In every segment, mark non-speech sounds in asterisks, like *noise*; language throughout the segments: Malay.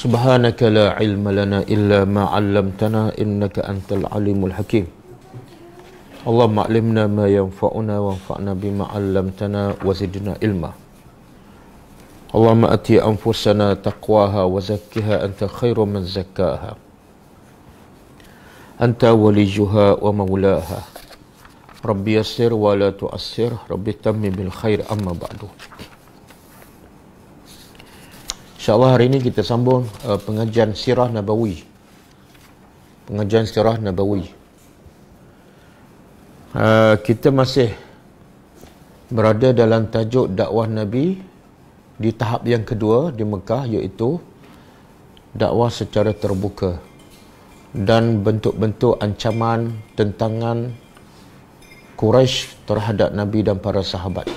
Subhanaka la ilma lana illa ma 'allamtana innaka antal alimul hakim. Allah ma'limna ma yanfa'una wa anfa'na bima 'allamtana wa zidna ilma. Allah ma'ati anfusana taqwaha wa zakkiha anta khairu man zakkaha. Anta waliyuha wa maulaha. Rabbi yassir wa la tu'assir. Rabbi tammi bil khair amma ba'du. InsyaAllah hari ini kita sambung uh, pengajian Sirah Nabawi. Pengajian Sirah Nabawi. Uh, kita masih berada dalam tajuk dakwah Nabi di tahap yang kedua di Mekah iaitu dakwah secara terbuka dan bentuk-bentuk ancaman tentangan Quraisy terhadap Nabi dan para sahabat.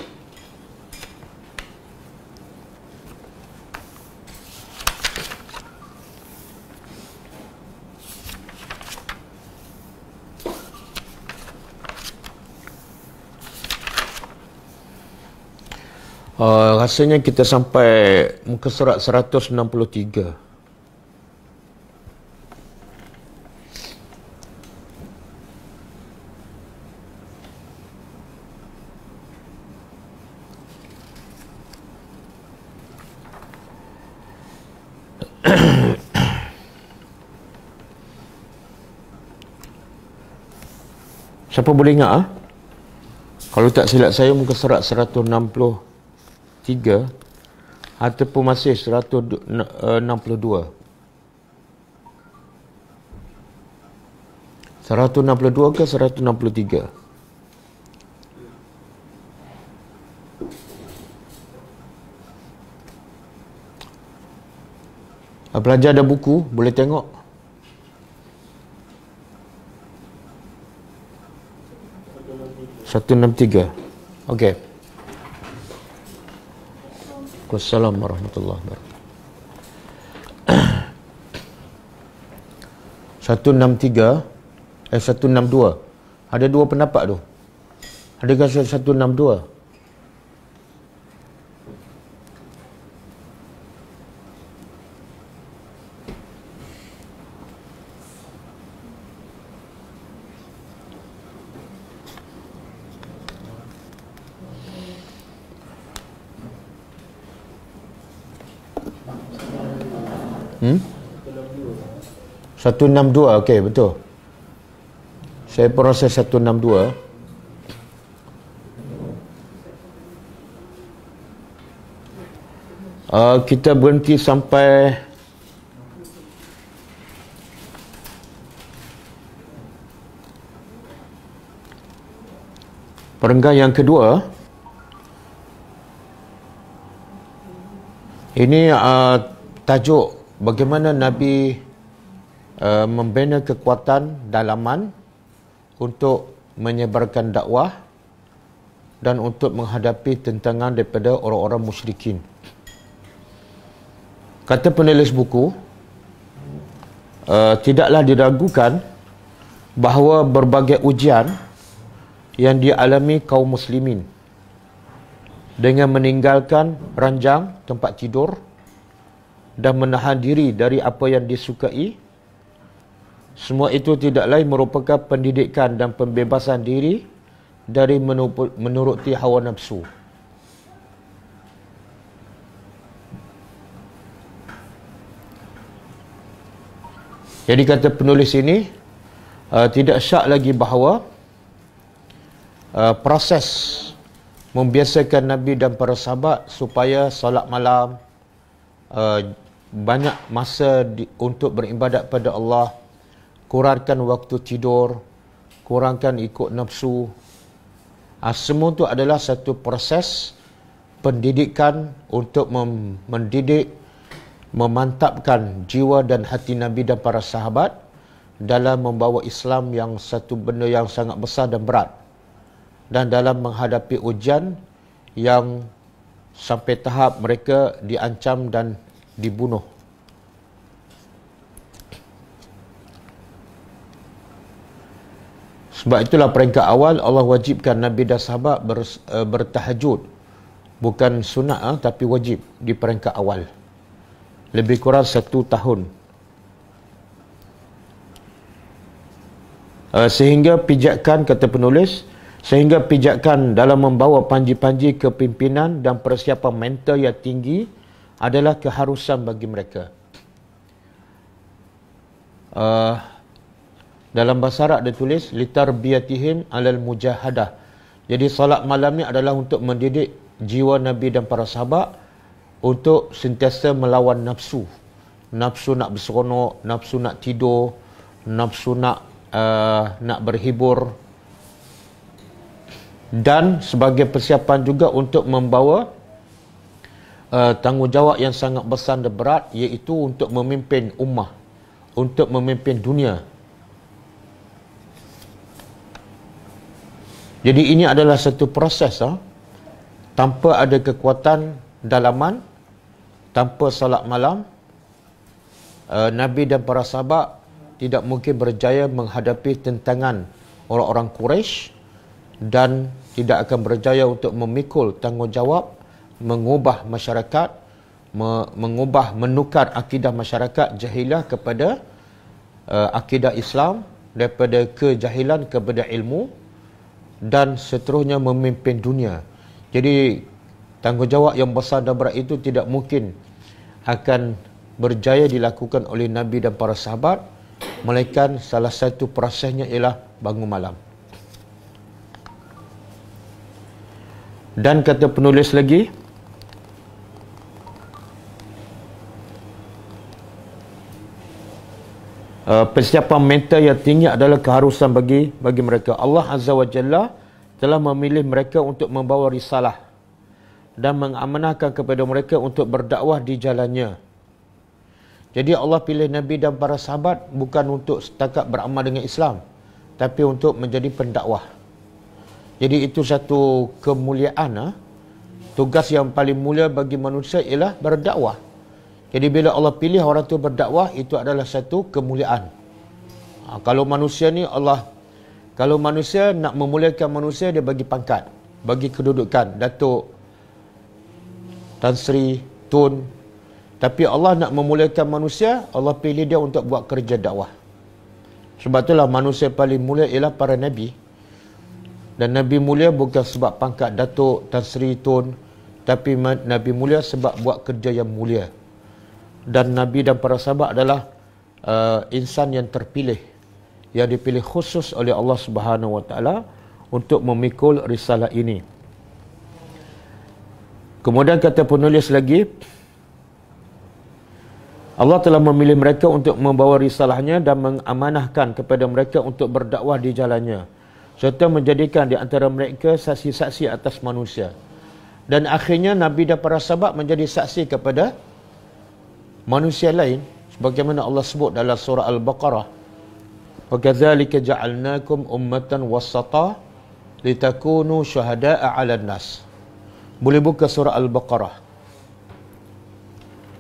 Uh, rasanya kita sampai muka surat 163. *coughs* Siapa boleh ingat? Ha? Kalau tak silap saya muka surat 163. 3 ataupun masih 162 162 eh, ke 163 ah, Pelajar ada buku, boleh tengok. Satu enam tiga. Okey. Waalaikumsalam warahmatullahi wabarakatuh. 163 *clears throat* eh 162. Ada dua pendapat tu. Adakah 162? 162 okey betul saya proses 162 uh, ah, kita berhenti sampai perenggan yang kedua ini uh, tajuk bagaimana Nabi Nabi uh, membina kekuatan dalaman untuk menyebarkan dakwah dan untuk menghadapi tentangan daripada orang-orang musyrikin. Kata penulis buku, uh, tidaklah diragukan bahawa berbagai ujian yang dialami kaum muslimin dengan meninggalkan ranjang tempat tidur dan menahan diri dari apa yang disukai semua itu tidak lain merupakan pendidikan dan pembebasan diri dari menuruti hawa nafsu. Jadi kata penulis ini uh, tidak syak lagi bahawa uh, proses membiasakan Nabi dan para sahabat supaya solat malam uh, banyak masa di, untuk beribadat pada Allah kurangkan waktu tidur, kurangkan ikut nafsu. Ha, semua itu adalah satu proses pendidikan untuk mem- mendidik, memantapkan jiwa dan hati Nabi dan para sahabat dalam membawa Islam yang satu benda yang sangat besar dan berat. Dan dalam menghadapi ujian yang sampai tahap mereka diancam dan dibunuh. Sebab itulah peringkat awal Allah wajibkan Nabi dan sahabat ber, uh, eh, bertahajud. Bukan sunat uh, tapi wajib di peringkat awal. Lebih kurang satu tahun. Uh, sehingga pijakan kata penulis, sehingga pijakan dalam membawa panji-panji kepimpinan dan persiapan mental yang tinggi adalah keharusan bagi mereka. Uh, dalam bahasa Arab dia tulis litarbiyatihim alal mujahadah. Jadi solat malam ni adalah untuk mendidik jiwa Nabi dan para sahabat untuk sentiasa melawan nafsu. Nafsu nak berseronok, nafsu nak tidur, nafsu nak uh, nak berhibur. Dan sebagai persiapan juga untuk membawa uh, tanggungjawab yang sangat besar dan berat iaitu untuk memimpin ummah, untuk memimpin dunia Jadi ini adalah satu proses ah. Tanpa ada kekuatan dalaman, tanpa salat malam, uh, Nabi dan para sahabat tidak mungkin berjaya menghadapi tentangan orang-orang Quraisy dan tidak akan berjaya untuk memikul tanggungjawab mengubah masyarakat mengubah menukar akidah masyarakat jahilah kepada uh, akidah Islam daripada kejahilan kepada ilmu dan seterusnya memimpin dunia. Jadi tanggungjawab yang besar dan berat itu tidak mungkin akan berjaya dilakukan oleh Nabi dan para sahabat melainkan salah satu prosesnya ialah bangun malam. Dan kata penulis lagi, uh, persiapan mental yang tinggi adalah keharusan bagi bagi mereka. Allah Azza wa Jalla telah memilih mereka untuk membawa risalah dan mengamanahkan kepada mereka untuk berdakwah di jalannya. Jadi Allah pilih Nabi dan para sahabat bukan untuk setakat beramal dengan Islam tapi untuk menjadi pendakwah. Jadi itu satu kemuliaan. Ha? Tugas yang paling mulia bagi manusia ialah berdakwah. Jadi bila Allah pilih orang tu berdakwah itu adalah satu kemuliaan. Ha, kalau manusia ni Allah kalau manusia nak memuliakan manusia dia bagi pangkat, bagi kedudukan, datuk, tan sri, tun. Tapi Allah nak memuliakan manusia, Allah pilih dia untuk buat kerja dakwah. Sebab itulah manusia paling mulia ialah para nabi. Dan nabi mulia bukan sebab pangkat datuk, tan sri, tun, tapi nabi mulia sebab buat kerja yang mulia dan nabi dan para sahabat adalah uh, insan yang terpilih yang dipilih khusus oleh Allah Subhanahu Wa Taala untuk memikul risalah ini. Kemudian kata penulis lagi Allah telah memilih mereka untuk membawa risalahnya dan mengamanahkan kepada mereka untuk berdakwah di jalannya serta menjadikan di antara mereka saksi-saksi atas manusia. Dan akhirnya Nabi dan para sahabat menjadi saksi kepada manusia lain sebagaimana Allah sebut dalam surah Al-Baqarah وَكَذَلِكَ جَعَلْنَاكُمْ أُمَّةً وَسَّطَى لِتَكُونُوا شُهَدَاءَ عَلَى النَّاسِ boleh buka surah Al-Baqarah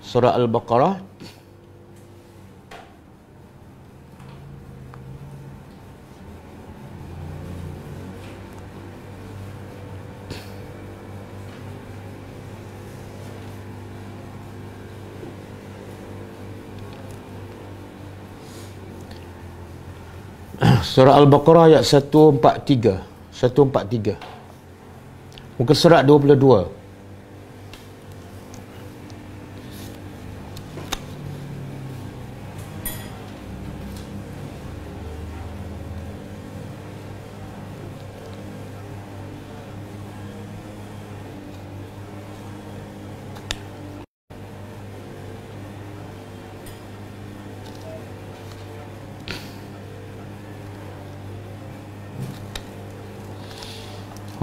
surah Al-Baqarah Surah Al-Baqarah ayat 143. 143. Muka surat 22.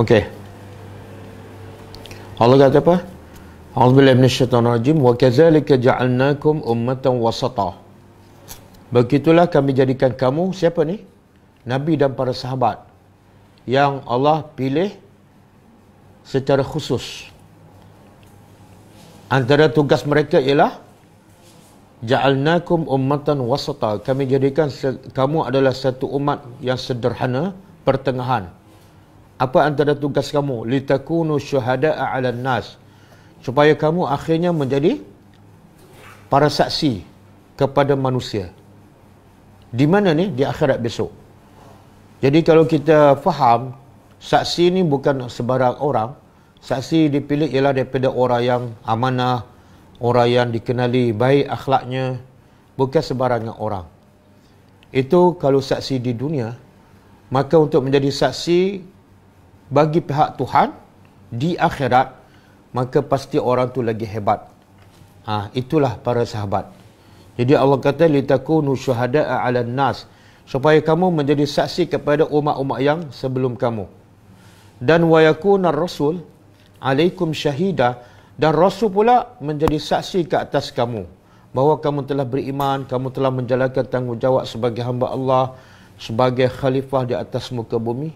Okey. Allah kata apa? A'udzu billahi minasyaitonir rajim wa kadzalika ja'alnakum ummatan wasata. Begitulah kami jadikan kamu siapa ni? Nabi dan para sahabat yang Allah pilih secara khusus. Antara tugas mereka ialah ja'alnakum ummatan wasata. Kami jadikan kamu adalah satu umat yang sederhana, pertengahan apa antara tugas kamu litakunu syuhada'a 'alan nas supaya kamu akhirnya menjadi para saksi kepada manusia di mana ni di akhirat besok jadi kalau kita faham saksi ni bukan sebarang orang saksi dipilih ialah daripada orang yang amanah orang yang dikenali baik akhlaknya bukan sebarang orang itu kalau saksi di dunia maka untuk menjadi saksi bagi pihak Tuhan di akhirat maka pasti orang tu lagi hebat. Ha, itulah para sahabat. Jadi Allah kata litakunu syuhada'a 'alan nas supaya kamu menjadi saksi kepada umat-umat yang sebelum kamu. Dan wa yakunar rasul 'alaikum syahida dan rasul pula menjadi saksi ke atas kamu bahawa kamu telah beriman, kamu telah menjalankan tanggungjawab sebagai hamba Allah, sebagai khalifah di atas muka bumi.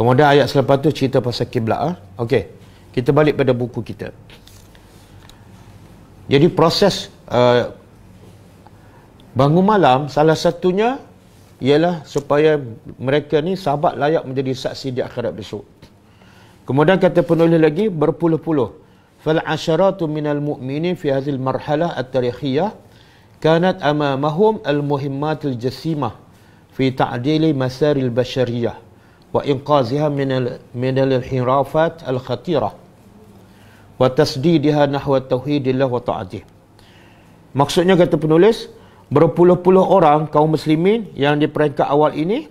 Kemudian ayat selepas tu cerita pasal kiblat ah. Ha? Okey. Kita balik pada buku kita. Jadi proses uh, bangun malam salah satunya ialah supaya mereka ni sahabat layak menjadi saksi di akhirat besok. Kemudian kata penulis lagi berpuluh-puluh. Fal asharatu minal mu'minin fi hadhil marhalah at-tarikhiyah kanat amamahum al-muhimmatul jasimah fi ta'dili masaril bashariyah wa inqaziha min al min al hirafat al khatira wa tasdidiha nahwa tauhidillah wa ta'atih maksudnya kata penulis berpuluh-puluh orang kaum muslimin yang di peringkat awal ini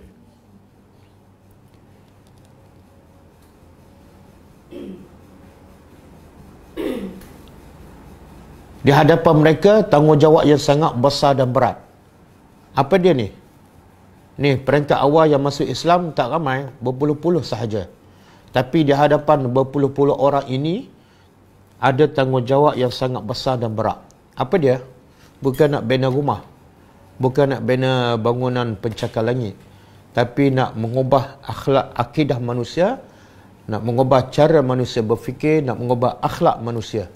di hadapan mereka tanggungjawab yang sangat besar dan berat apa dia ni Ni perintah awal yang masuk Islam tak ramai, berpuluh-puluh sahaja. Tapi di hadapan berpuluh-puluh orang ini, ada tanggungjawab yang sangat besar dan berat. Apa dia? Bukan nak bina rumah. Bukan nak bina bangunan pencakar langit. Tapi nak mengubah akhlak akidah manusia. Nak mengubah cara manusia berfikir. Nak mengubah akhlak manusia.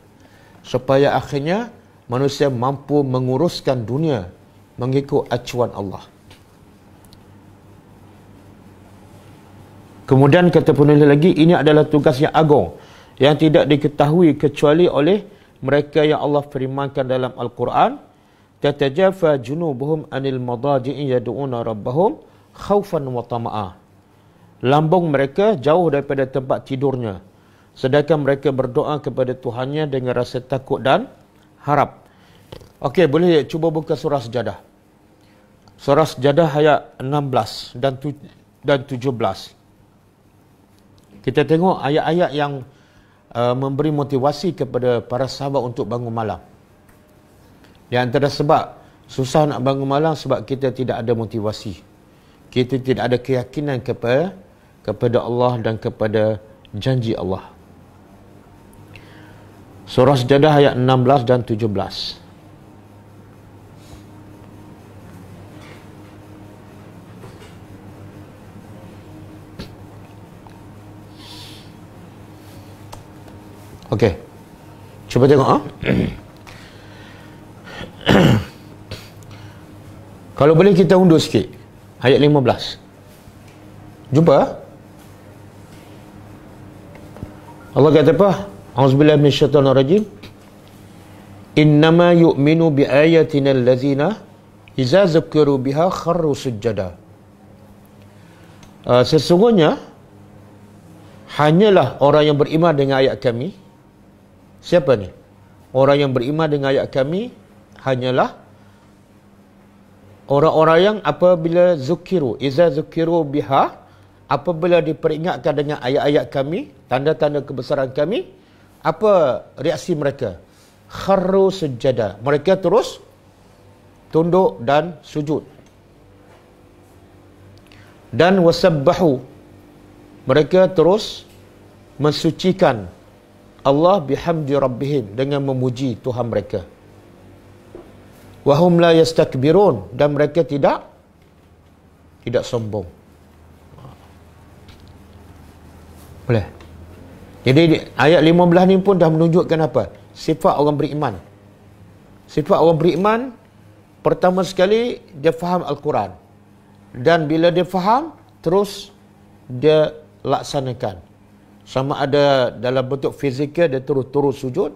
Supaya akhirnya manusia mampu menguruskan dunia mengikut acuan Allah. Kemudian kata penulis lagi, ini adalah tugas yang agung yang tidak diketahui kecuali oleh mereka yang Allah firmankan dalam Al-Quran. Tatajafa junubuhum anil madaji'i yad'una rabbahum khaufan wa tama'a. Lambung mereka jauh daripada tempat tidurnya. Sedangkan mereka berdoa kepada Tuhannya dengan rasa takut dan harap. Okey, boleh cuba buka surah sejadah. Surah sejadah ayat 16 dan 17. Kita tengok ayat-ayat yang uh, memberi motivasi kepada para sahabat untuk bangun malam. Di antara sebab susah nak bangun malam sebab kita tidak ada motivasi. Kita tidak ada keyakinan kepada kepada Allah dan kepada janji Allah. Surah Sajdah ayat 16 dan 17. Okey. Cuba tengok ah. *coughs* Kalau boleh kita undur sikit. Ayat 15. Jumpa. Ah. Allah kata apa? Auzubillahi minasyaitonirrajim. Innama yu'minu bi ayatina allazina iza zukiru biha kharru sujada. Uh, ah, sesungguhnya hanyalah orang yang beriman dengan ayat kami Siapa ni? Orang yang beriman dengan ayat kami hanyalah orang-orang yang apabila zukiru, iza zukiru biha, apabila diperingatkan dengan ayat-ayat kami, tanda-tanda kebesaran kami, apa reaksi mereka? Kharu sejada. Mereka terus tunduk dan sujud. Dan wasabahu Mereka terus mensucikan Allah bihamdi rabbihim dengan memuji Tuhan mereka. Wahum la yastakbirun dan mereka tidak tidak sombong. Boleh. Jadi ayat 15 ni pun dah menunjukkan apa? Sifat orang beriman. Sifat orang beriman pertama sekali dia faham al-Quran. Dan bila dia faham terus dia laksanakan sama ada dalam bentuk fizikal dia terus-terus sujud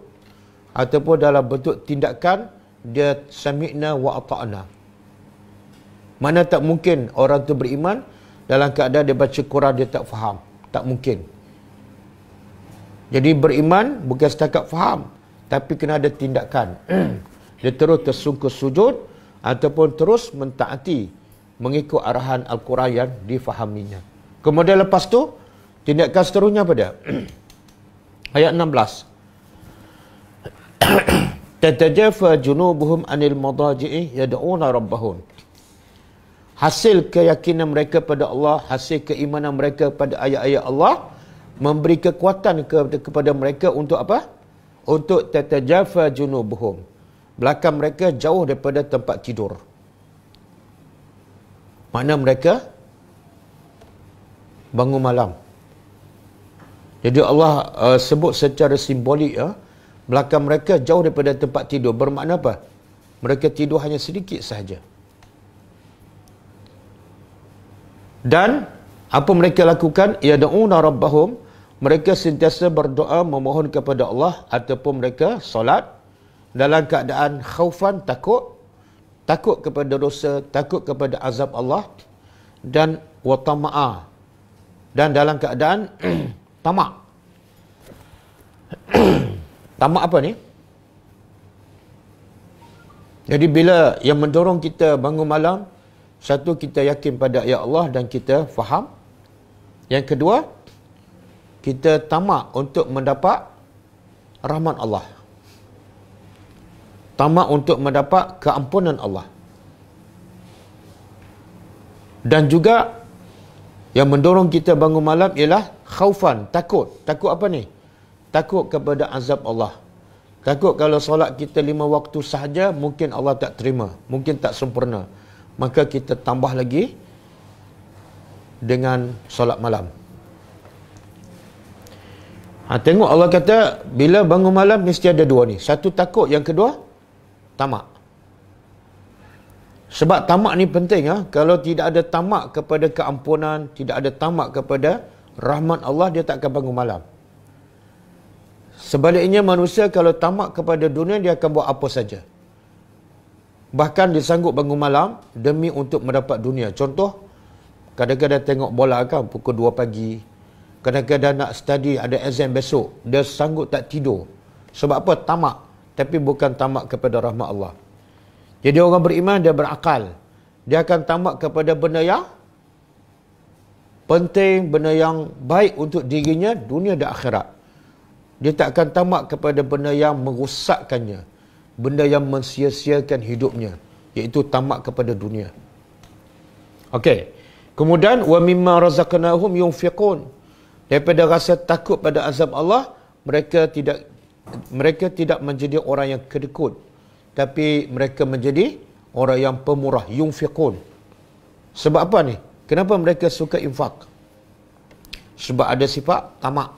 ataupun dalam bentuk tindakan dia sami'na waatana. mana tak mungkin orang tu beriman dalam keadaan dia baca Quran dia tak faham tak mungkin jadi beriman bukan setakat faham tapi kena ada tindakan *clears throat* dia terus tersungkur sujud ataupun terus mentaati mengikut arahan Al-Quran yang difahaminya kemudian lepas tu Tindakan seterusnya apa dia? *clears throat* Ayat 16. *clears throat* Tatajafa junubuhum anil madaji'i yad'una rabbahum. Hasil keyakinan mereka pada Allah, hasil keimanan mereka pada ayat-ayat Allah memberi kekuatan kepada mereka untuk apa? Untuk tatajafa junubuhum. Belakang mereka jauh daripada tempat tidur. Mana mereka bangun malam. Jadi Allah uh, sebut secara simbolik ya, belakang mereka jauh daripada tempat tidur. Bermakna apa? Mereka tidur hanya sedikit sahaja. Dan apa mereka lakukan? Ya da'una rabbahum. Mereka sentiasa berdoa memohon kepada Allah ataupun mereka solat dalam keadaan khaufan takut takut kepada dosa, takut kepada azab Allah dan watama'ah, dan dalam keadaan *clears throat* Tamak. *coughs* tamak apa ni? Jadi bila yang mendorong kita bangun malam, satu kita yakin pada ya Allah dan kita faham. Yang kedua, kita tamak untuk mendapat rahmat Allah. Tamak untuk mendapat keampunan Allah. Dan juga yang mendorong kita bangun malam ialah khaufan takut takut apa ni takut kepada azab Allah takut kalau solat kita lima waktu sahaja mungkin Allah tak terima mungkin tak sempurna maka kita tambah lagi dengan solat malam ha, tengok Allah kata bila bangun malam mesti ada dua ni satu takut yang kedua tamak sebab tamak ni penting ya. Ha? Kalau tidak ada tamak kepada keampunan, tidak ada tamak kepada rahmat Allah dia tak akan bangun malam. Sebaliknya manusia kalau tamak kepada dunia dia akan buat apa saja. Bahkan dia sanggup bangun malam demi untuk mendapat dunia. Contoh, kadang-kadang tengok bola kan pukul 2 pagi. Kadang-kadang nak study, ada exam besok. Dia sanggup tak tidur. Sebab apa? Tamak. Tapi bukan tamak kepada rahmat Allah. Jadi orang beriman, dia berakal. Dia akan tamak kepada benda yang penting, benda yang baik untuk dirinya, dunia dan akhirat. Dia tak akan tamak kepada benda yang merusakkannya. Benda yang mensia-siakan hidupnya. Iaitu tamak kepada dunia. Okey. Kemudian, wa وَمِمَّا رَزَقْنَاهُمْ يُنْفِقُونَ Daripada rasa takut pada azab Allah, mereka tidak mereka tidak menjadi orang yang kedekut. Tapi mereka menjadi orang yang pemurah. Yung Sebab apa ni? Kenapa mereka suka infak? Sebab ada sifat tamak.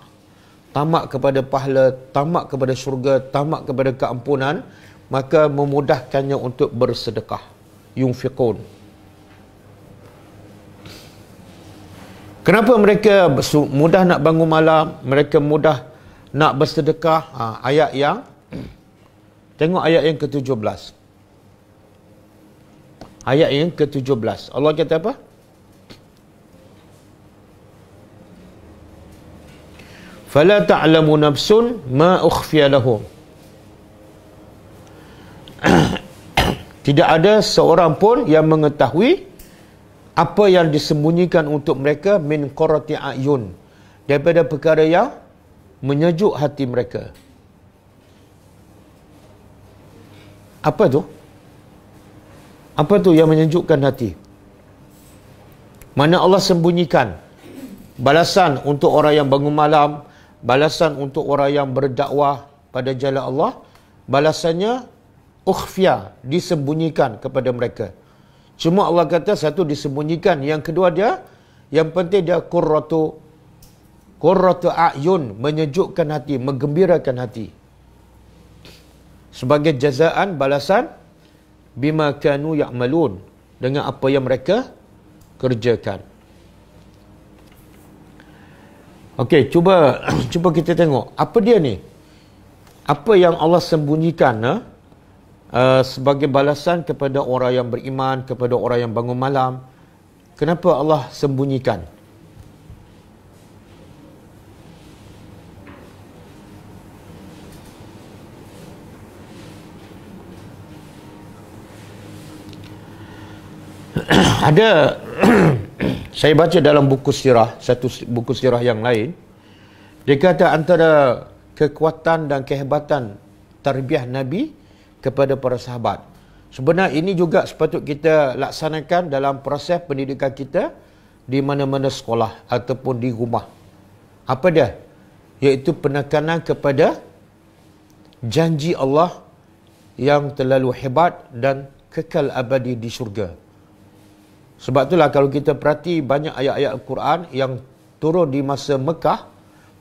Tamak kepada pahala, tamak kepada syurga, tamak kepada keampunan. Maka memudahkannya untuk bersedekah. Yungfiqun. Kenapa mereka mudah nak bangun malam? Mereka mudah nak bersedekah? Ha, ayat yang... Tengok ayat yang ke-17. Ayat yang ke-17. Allah kata apa? fala ta'lamu nafsun ma ukhfiya lahu *coughs* tidak ada seorang pun yang mengetahui apa yang disembunyikan untuk mereka min qurati ayun daripada perkara yang menyejuk hati mereka apa tu apa tu yang menyejukkan hati mana Allah sembunyikan balasan untuk orang yang bangun malam balasan untuk orang yang berdakwah pada jalan Allah balasannya ukhfiya disembunyikan kepada mereka cuma Allah kata satu disembunyikan yang kedua dia yang penting dia qurratu qurratu ayun menyejukkan hati menggembirakan hati sebagai jazaan balasan bima kanu ya'malun dengan apa yang mereka kerjakan Okey, cuba *clears throat* cuba kita tengok apa dia ni? Apa yang Allah sembunyikan eh? uh, sebagai balasan kepada orang yang beriman, kepada orang yang bangun malam? Kenapa Allah sembunyikan? *clears throat* Ada saya baca dalam buku sirah satu buku sirah yang lain dia kata antara kekuatan dan kehebatan tarbiyah nabi kepada para sahabat sebenarnya ini juga sepatut kita laksanakan dalam proses pendidikan kita di mana-mana sekolah ataupun di rumah apa dia iaitu penekanan kepada janji Allah yang terlalu hebat dan kekal abadi di syurga. Sebab itulah kalau kita perhati banyak ayat-ayat Al-Quran yang turun di masa Mekah,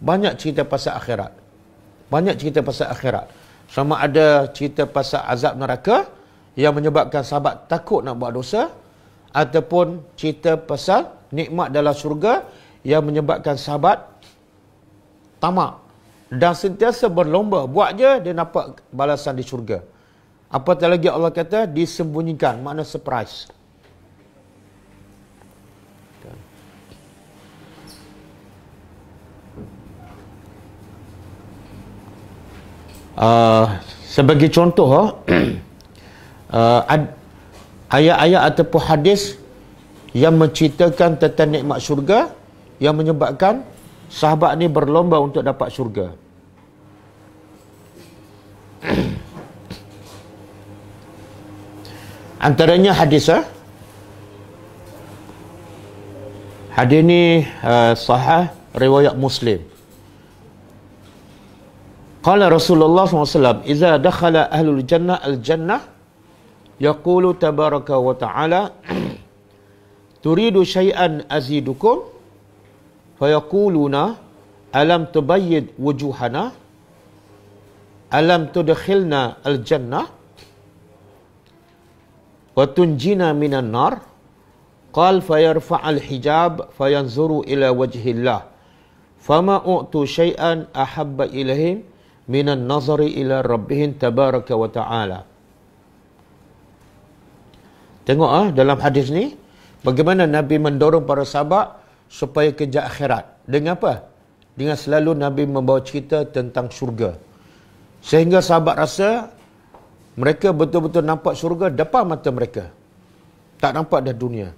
banyak cerita pasal akhirat. Banyak cerita pasal akhirat. Sama ada cerita pasal azab neraka yang menyebabkan sahabat takut nak buat dosa ataupun cerita pasal nikmat dalam syurga yang menyebabkan sahabat tamak dan sentiasa berlomba buat je dia dapat balasan di syurga. Apatah lagi Allah kata disembunyikan, makna surprise. Uh, sebagai contoh *clears throat* uh, ad, ayat-ayat ataupun hadis yang menceritakan tentang nikmat syurga yang menyebabkan sahabat ni berlomba untuk dapat syurga *clears throat* antaranya hadis uh, hadis ni uh, sahah riwayat muslim Qala Rasulullah SAW Iza dakhala ahlul jannah al-jannah Yaqulu tabaraka wa ta'ala *clears throat* Turidu syai'an azidukum Fayaquluna Alam tubayyid wujuhana Alam tudkhilna al-jannah Watunjina minan nar Qal fayarfa'al hijab Fayanzuru ila wajhillah Fama u'tu syai'an ahabba ilahim minan nazari ila rabbihin tabaraka wa ta'ala. Tengok ah dalam hadis ni bagaimana Nabi mendorong para sahabat supaya kejar akhirat. Dengan apa? Dengan selalu Nabi membawa cerita tentang syurga. Sehingga sahabat rasa mereka betul-betul nampak syurga depan mata mereka. Tak nampak dah dunia.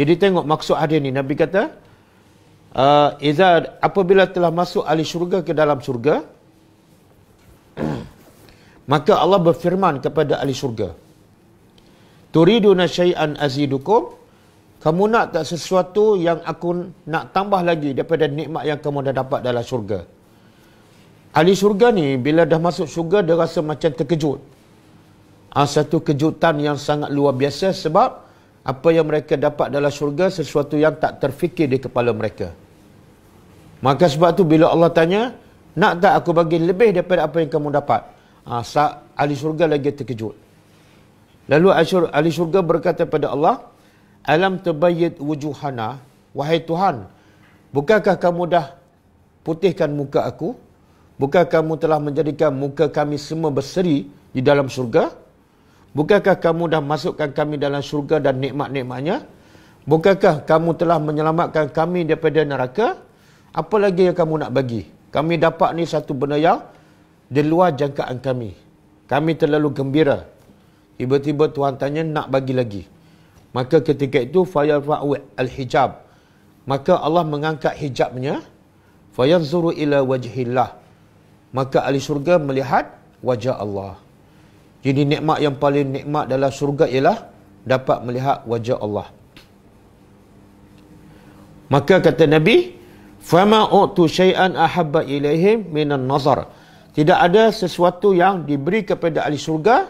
Jadi tengok maksud hadis ni Nabi kata, uh, apabila telah masuk ahli syurga ke dalam syurga, Maka Allah berfirman kepada ahli syurga. Turiduna syai'an azidukum. Kamu nak tak sesuatu yang aku nak tambah lagi daripada nikmat yang kamu dah dapat dalam syurga. Ahli syurga ni bila dah masuk syurga dia rasa macam terkejut. Ha, satu kejutan yang sangat luar biasa sebab apa yang mereka dapat dalam syurga sesuatu yang tak terfikir di kepala mereka. Maka sebab tu bila Allah tanya, nak tak aku bagi lebih daripada apa yang kamu dapat? Ha, ahli syurga lagi terkejut. Lalu asyur, ahli syurga berkata kepada Allah, Alam tabayyid wujuhana, wahai Tuhan, bukankah kamu dah putihkan muka aku? Bukankah kamu telah menjadikan muka kami semua berseri di dalam syurga? Bukankah kamu dah masukkan kami dalam syurga dan nikmat-nikmatnya? Bukankah kamu telah menyelamatkan kami daripada neraka? Apa lagi yang kamu nak bagi? Kami dapat ni satu benda yang di luar jangkaan kami. Kami terlalu gembira. Tiba-tiba Tuhan tanya nak bagi lagi. Maka ketika itu fayarfa'u al-hijab. Maka Allah mengangkat hijabnya. Fayanzuru ila wajhillah. Maka ahli syurga melihat wajah Allah. Jadi nikmat yang paling nikmat dalam syurga ialah dapat melihat wajah Allah. Maka kata Nabi, "Fama utu syai'an ahabba ilaihim minan nazar." Tidak ada sesuatu yang diberi kepada ahli syurga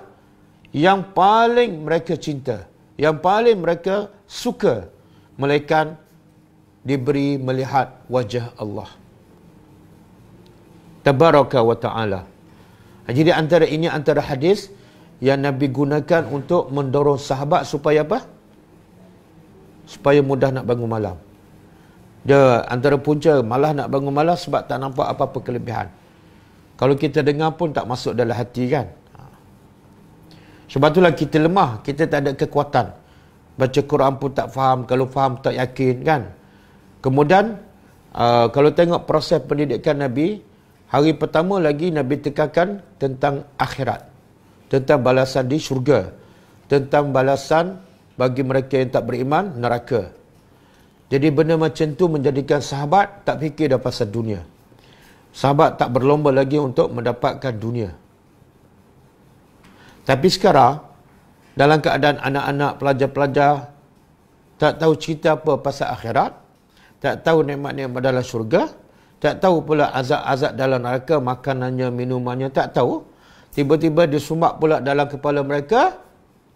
yang paling mereka cinta, yang paling mereka suka melainkan diberi melihat wajah Allah. Tabaraka wa ta'ala. Jadi antara ini antara hadis yang Nabi gunakan untuk mendorong sahabat supaya apa? Supaya mudah nak bangun malam. Dia antara punca malah nak bangun malam sebab tak nampak apa-apa kelebihan. Kalau kita dengar pun tak masuk dalam hati kan. Ha. Sebab itulah kita lemah, kita tak ada kekuatan. Baca Quran pun tak faham, kalau faham tak yakin kan. Kemudian uh, kalau tengok proses pendidikan Nabi, hari pertama lagi Nabi tekankan tentang akhirat. Tentang balasan di syurga. Tentang balasan bagi mereka yang tak beriman neraka. Jadi benda macam tu menjadikan sahabat tak fikir dah pasal dunia sahabat tak berlomba lagi untuk mendapatkan dunia. Tapi sekarang, dalam keadaan anak-anak, pelajar-pelajar, tak tahu cerita apa pasal akhirat, tak tahu nikmat-nikmat adalah syurga, tak tahu pula azab-azab dalam neraka, makanannya, minumannya, tak tahu. Tiba-tiba dia sumak pula dalam kepala mereka,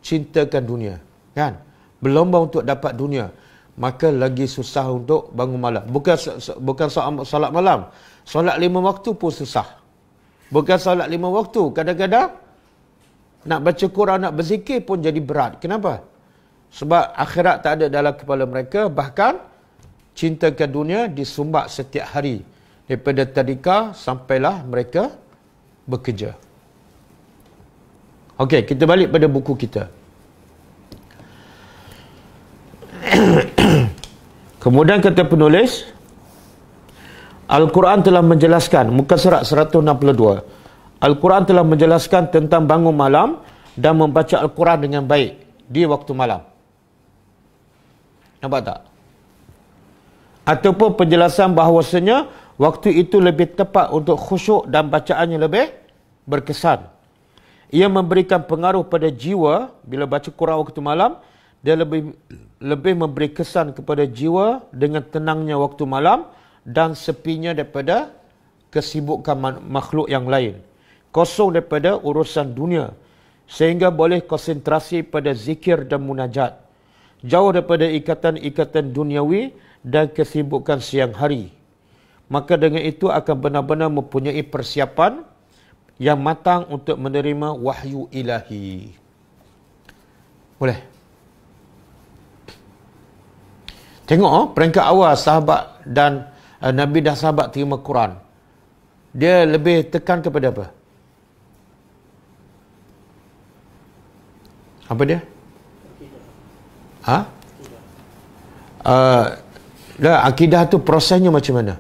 cintakan dunia. Kan? Berlomba untuk dapat dunia. Maka lagi susah untuk bangun malam. Bukan bukan salat malam solat lima waktu pun susah. Bukan solat lima waktu. Kadang-kadang nak baca Quran, nak berzikir pun jadi berat. Kenapa? Sebab akhirat tak ada dalam kepala mereka. Bahkan cinta ke dunia disumbat setiap hari. Daripada tadika sampailah mereka bekerja. Okey, kita balik pada buku kita. *coughs* Kemudian kata penulis, Al-Quran telah menjelaskan muka surat 162. Al-Quran telah menjelaskan tentang bangun malam dan membaca Al-Quran dengan baik di waktu malam. Nampak tak? Ataupun penjelasan bahawasanya waktu itu lebih tepat untuk khusyuk dan bacaannya lebih berkesan. Ia memberikan pengaruh pada jiwa bila baca Quran waktu malam, dia lebih lebih memberi kesan kepada jiwa dengan tenangnya waktu malam dan sepinya daripada kesibukan makhluk yang lain. Kosong daripada urusan dunia sehingga boleh konsentrasi pada zikir dan munajat. Jauh daripada ikatan-ikatan duniawi dan kesibukan siang hari. Maka dengan itu akan benar-benar mempunyai persiapan yang matang untuk menerima wahyu ilahi. Boleh. Tengok oh, peringkat awal sahabat dan Eh, Nabi dah sahabat terima Quran. Dia lebih tekan kepada apa? Apa dia? Ha? Uh, dah, akidah tu prosesnya macam mana?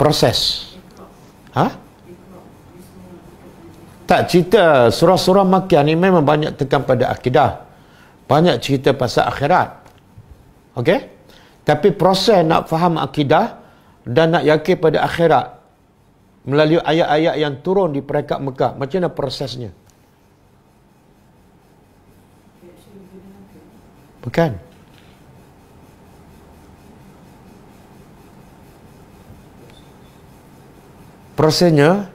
Proses. Ha? Tak cerita surah-surah makian ni memang banyak tekan pada akidah. Banyak cerita pasal akhirat. Okey? Tapi proses nak faham akidah dan nak yakin pada akhirat melalui ayat-ayat yang turun di perekat Mekah. Macam mana prosesnya? Bukan. Prosesnya,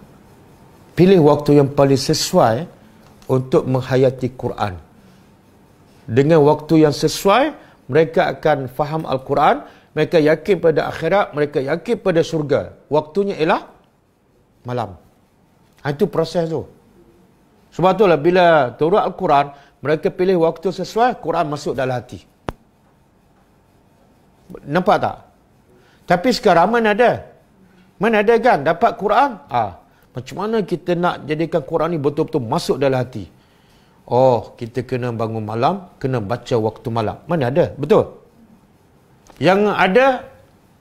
pilih waktu yang paling sesuai untuk menghayati Quran. Dengan waktu yang sesuai, mereka akan faham Al-Quran, mereka yakin pada akhirat, mereka yakin pada syurga. Waktunya ialah malam. Ha, itu proses tu. Sebab itulah bila turut Al-Quran, mereka pilih waktu sesuai, Quran masuk dalam hati. Nampak tak? Tapi sekarang mana ada? Mana ada kan? Dapat Quran? Ah, ha. Macam mana kita nak jadikan Quran ni betul-betul masuk dalam hati? Oh, kita kena bangun malam, kena baca waktu malam. Mana ada? Betul? Yang ada,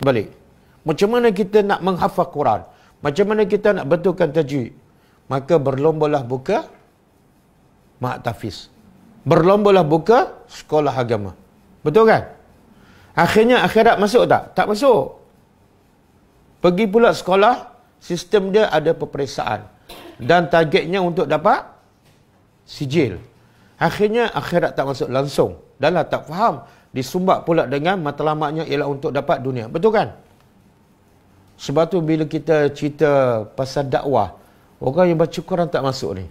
balik. Macam mana kita nak menghafal Quran? Macam mana kita nak betulkan tajwid? Maka berlombalah buka Mak Tafiz. Berlombalah buka sekolah agama. Betul kan? Akhirnya akhirat masuk tak? Tak masuk. Pergi pula sekolah, sistem dia ada peperiksaan. Dan targetnya untuk dapat sijil. Akhirnya akhirat tak masuk langsung. Dahlah tak faham. Disumbat pula dengan matlamatnya ialah untuk dapat dunia. Betul kan? Sebab tu bila kita cerita pasal dakwah, orang yang baca Quran tak masuk ni.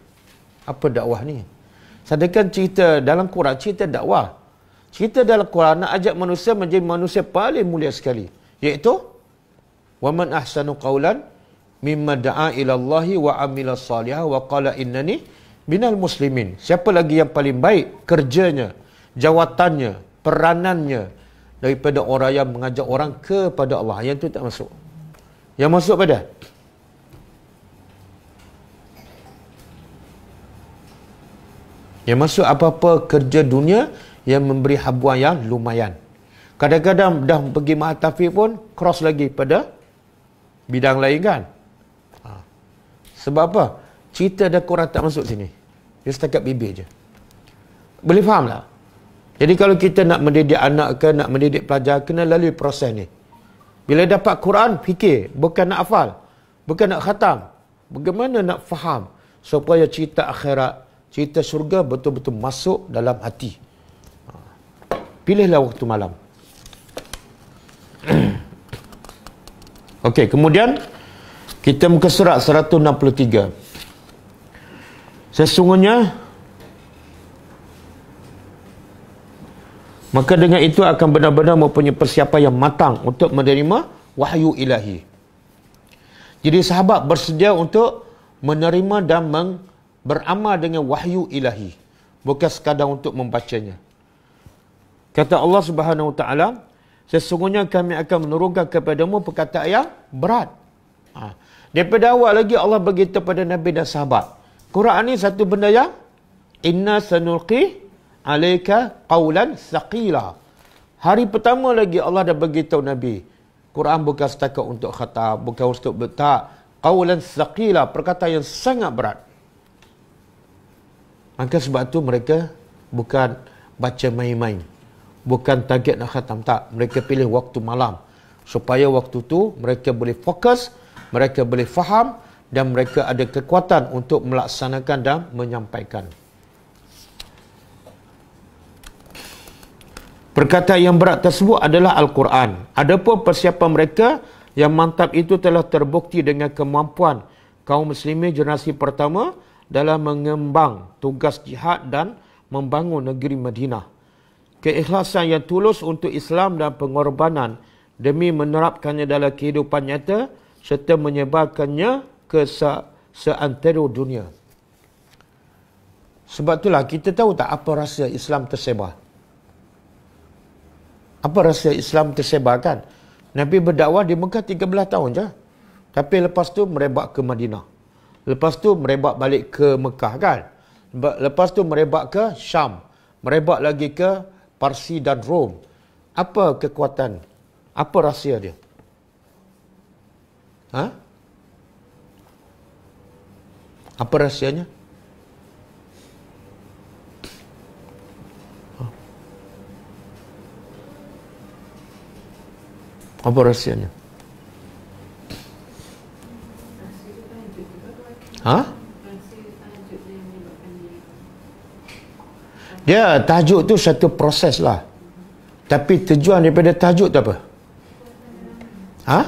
Apa dakwah ni? Sedangkan cerita dalam Quran, cerita dakwah. Cerita dalam Quran nak ajak manusia menjadi manusia paling mulia sekali. Iaitu, وَمَنْ أَحْسَنُ قَوْلًا مِمَّا دَعَا wa اللَّهِ وَعَمِلَ الصَّالِحَ وَقَالَ إِنَّنِي minal muslimin siapa lagi yang paling baik kerjanya jawatannya peranannya daripada orang yang mengajak orang kepada Allah yang itu tak masuk yang masuk pada yang masuk apa-apa kerja dunia yang memberi habuan yang lumayan kadang-kadang dah pergi mahatafi pun cross lagi pada bidang lain kan ha. sebab apa cerita dah korang tak masuk sini dia setakat bibir je. Boleh faham tak? Jadi kalau kita nak mendidik anak ke, nak mendidik pelajar, kena lalui proses ni. Bila dapat Quran, fikir. Bukan nak hafal. Bukan nak khatam. Bagaimana nak faham supaya cerita akhirat, cerita surga betul-betul masuk dalam hati. Ha. Pilihlah waktu malam. *clears throat* Okey, kemudian kita muka surat 163. Sesungguhnya Maka dengan itu akan benar-benar mempunyai persiapan yang matang untuk menerima wahyu ilahi. Jadi sahabat bersedia untuk menerima dan meng- beramal dengan wahyu ilahi. Bukan sekadar untuk membacanya. Kata Allah Subhanahu wa Taala, sesungguhnya kami akan menurunkan kepadamu perkataan yang berat. Ha. Daripada awal lagi Allah beritahu kepada Nabi dan sahabat. Quran ni satu benda yang inna sanulqi alayka qawlan saqila. Hari pertama lagi Allah dah bagi tahu Nabi. Quran bukan setakat untuk khatab, bukan untuk betak. Qawlan saqila, perkataan yang sangat berat. Maka sebab tu mereka bukan baca main-main. Bukan target nak khatam. Tak. Mereka pilih waktu malam. Supaya waktu tu mereka boleh fokus. Mereka boleh faham dan mereka ada kekuatan untuk melaksanakan dan menyampaikan. Perkataan yang berat tersebut adalah Al-Quran. Adapun persiapan mereka yang mantap itu telah terbukti dengan kemampuan kaum muslimin generasi pertama dalam mengembang tugas jihad dan membangun negeri Madinah. Keikhlasan yang tulus untuk Islam dan pengorbanan demi menerapkannya dalam kehidupan nyata serta menyebarkannya ke seantero dunia. Sebab itulah kita tahu tak apa rahsia Islam tersebar. Apa rahsia Islam tersebar kan? Nabi berdakwah di Mekah 13 tahun je. Tapi lepas tu merebak ke Madinah. Lepas tu merebak balik ke Mekah kan? Lepas tu merebak ke Syam. Merebak lagi ke Parsi dan Rom. Apa kekuatan? Apa rahsia dia? Ha? Apa rahsianya? Apa rahsianya? Ha? Dia tajuk tu satu proses lah. Tapi tujuan daripada tajuk tu apa? Ha?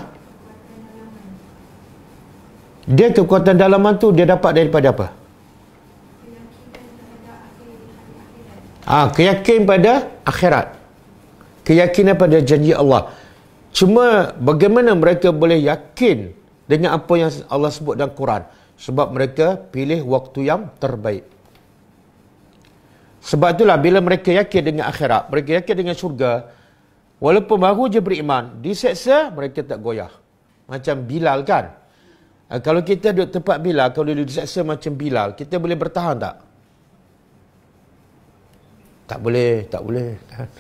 dia kekuatan dalaman tu dia dapat daripada apa Ah ha, keyakinan pada akhirat keyakinan pada janji Allah cuma bagaimana mereka boleh yakin dengan apa yang Allah sebut dalam Quran sebab mereka pilih waktu yang terbaik sebab itulah bila mereka yakin dengan akhirat mereka yakin dengan syurga walaupun baru je beriman diseksa mereka tak goyah macam Bilal kan Ah, kalau kita duduk tempat Bilal, kalau dia diseksa macam Bilal, kita boleh bertahan tak? Tak boleh, tak boleh.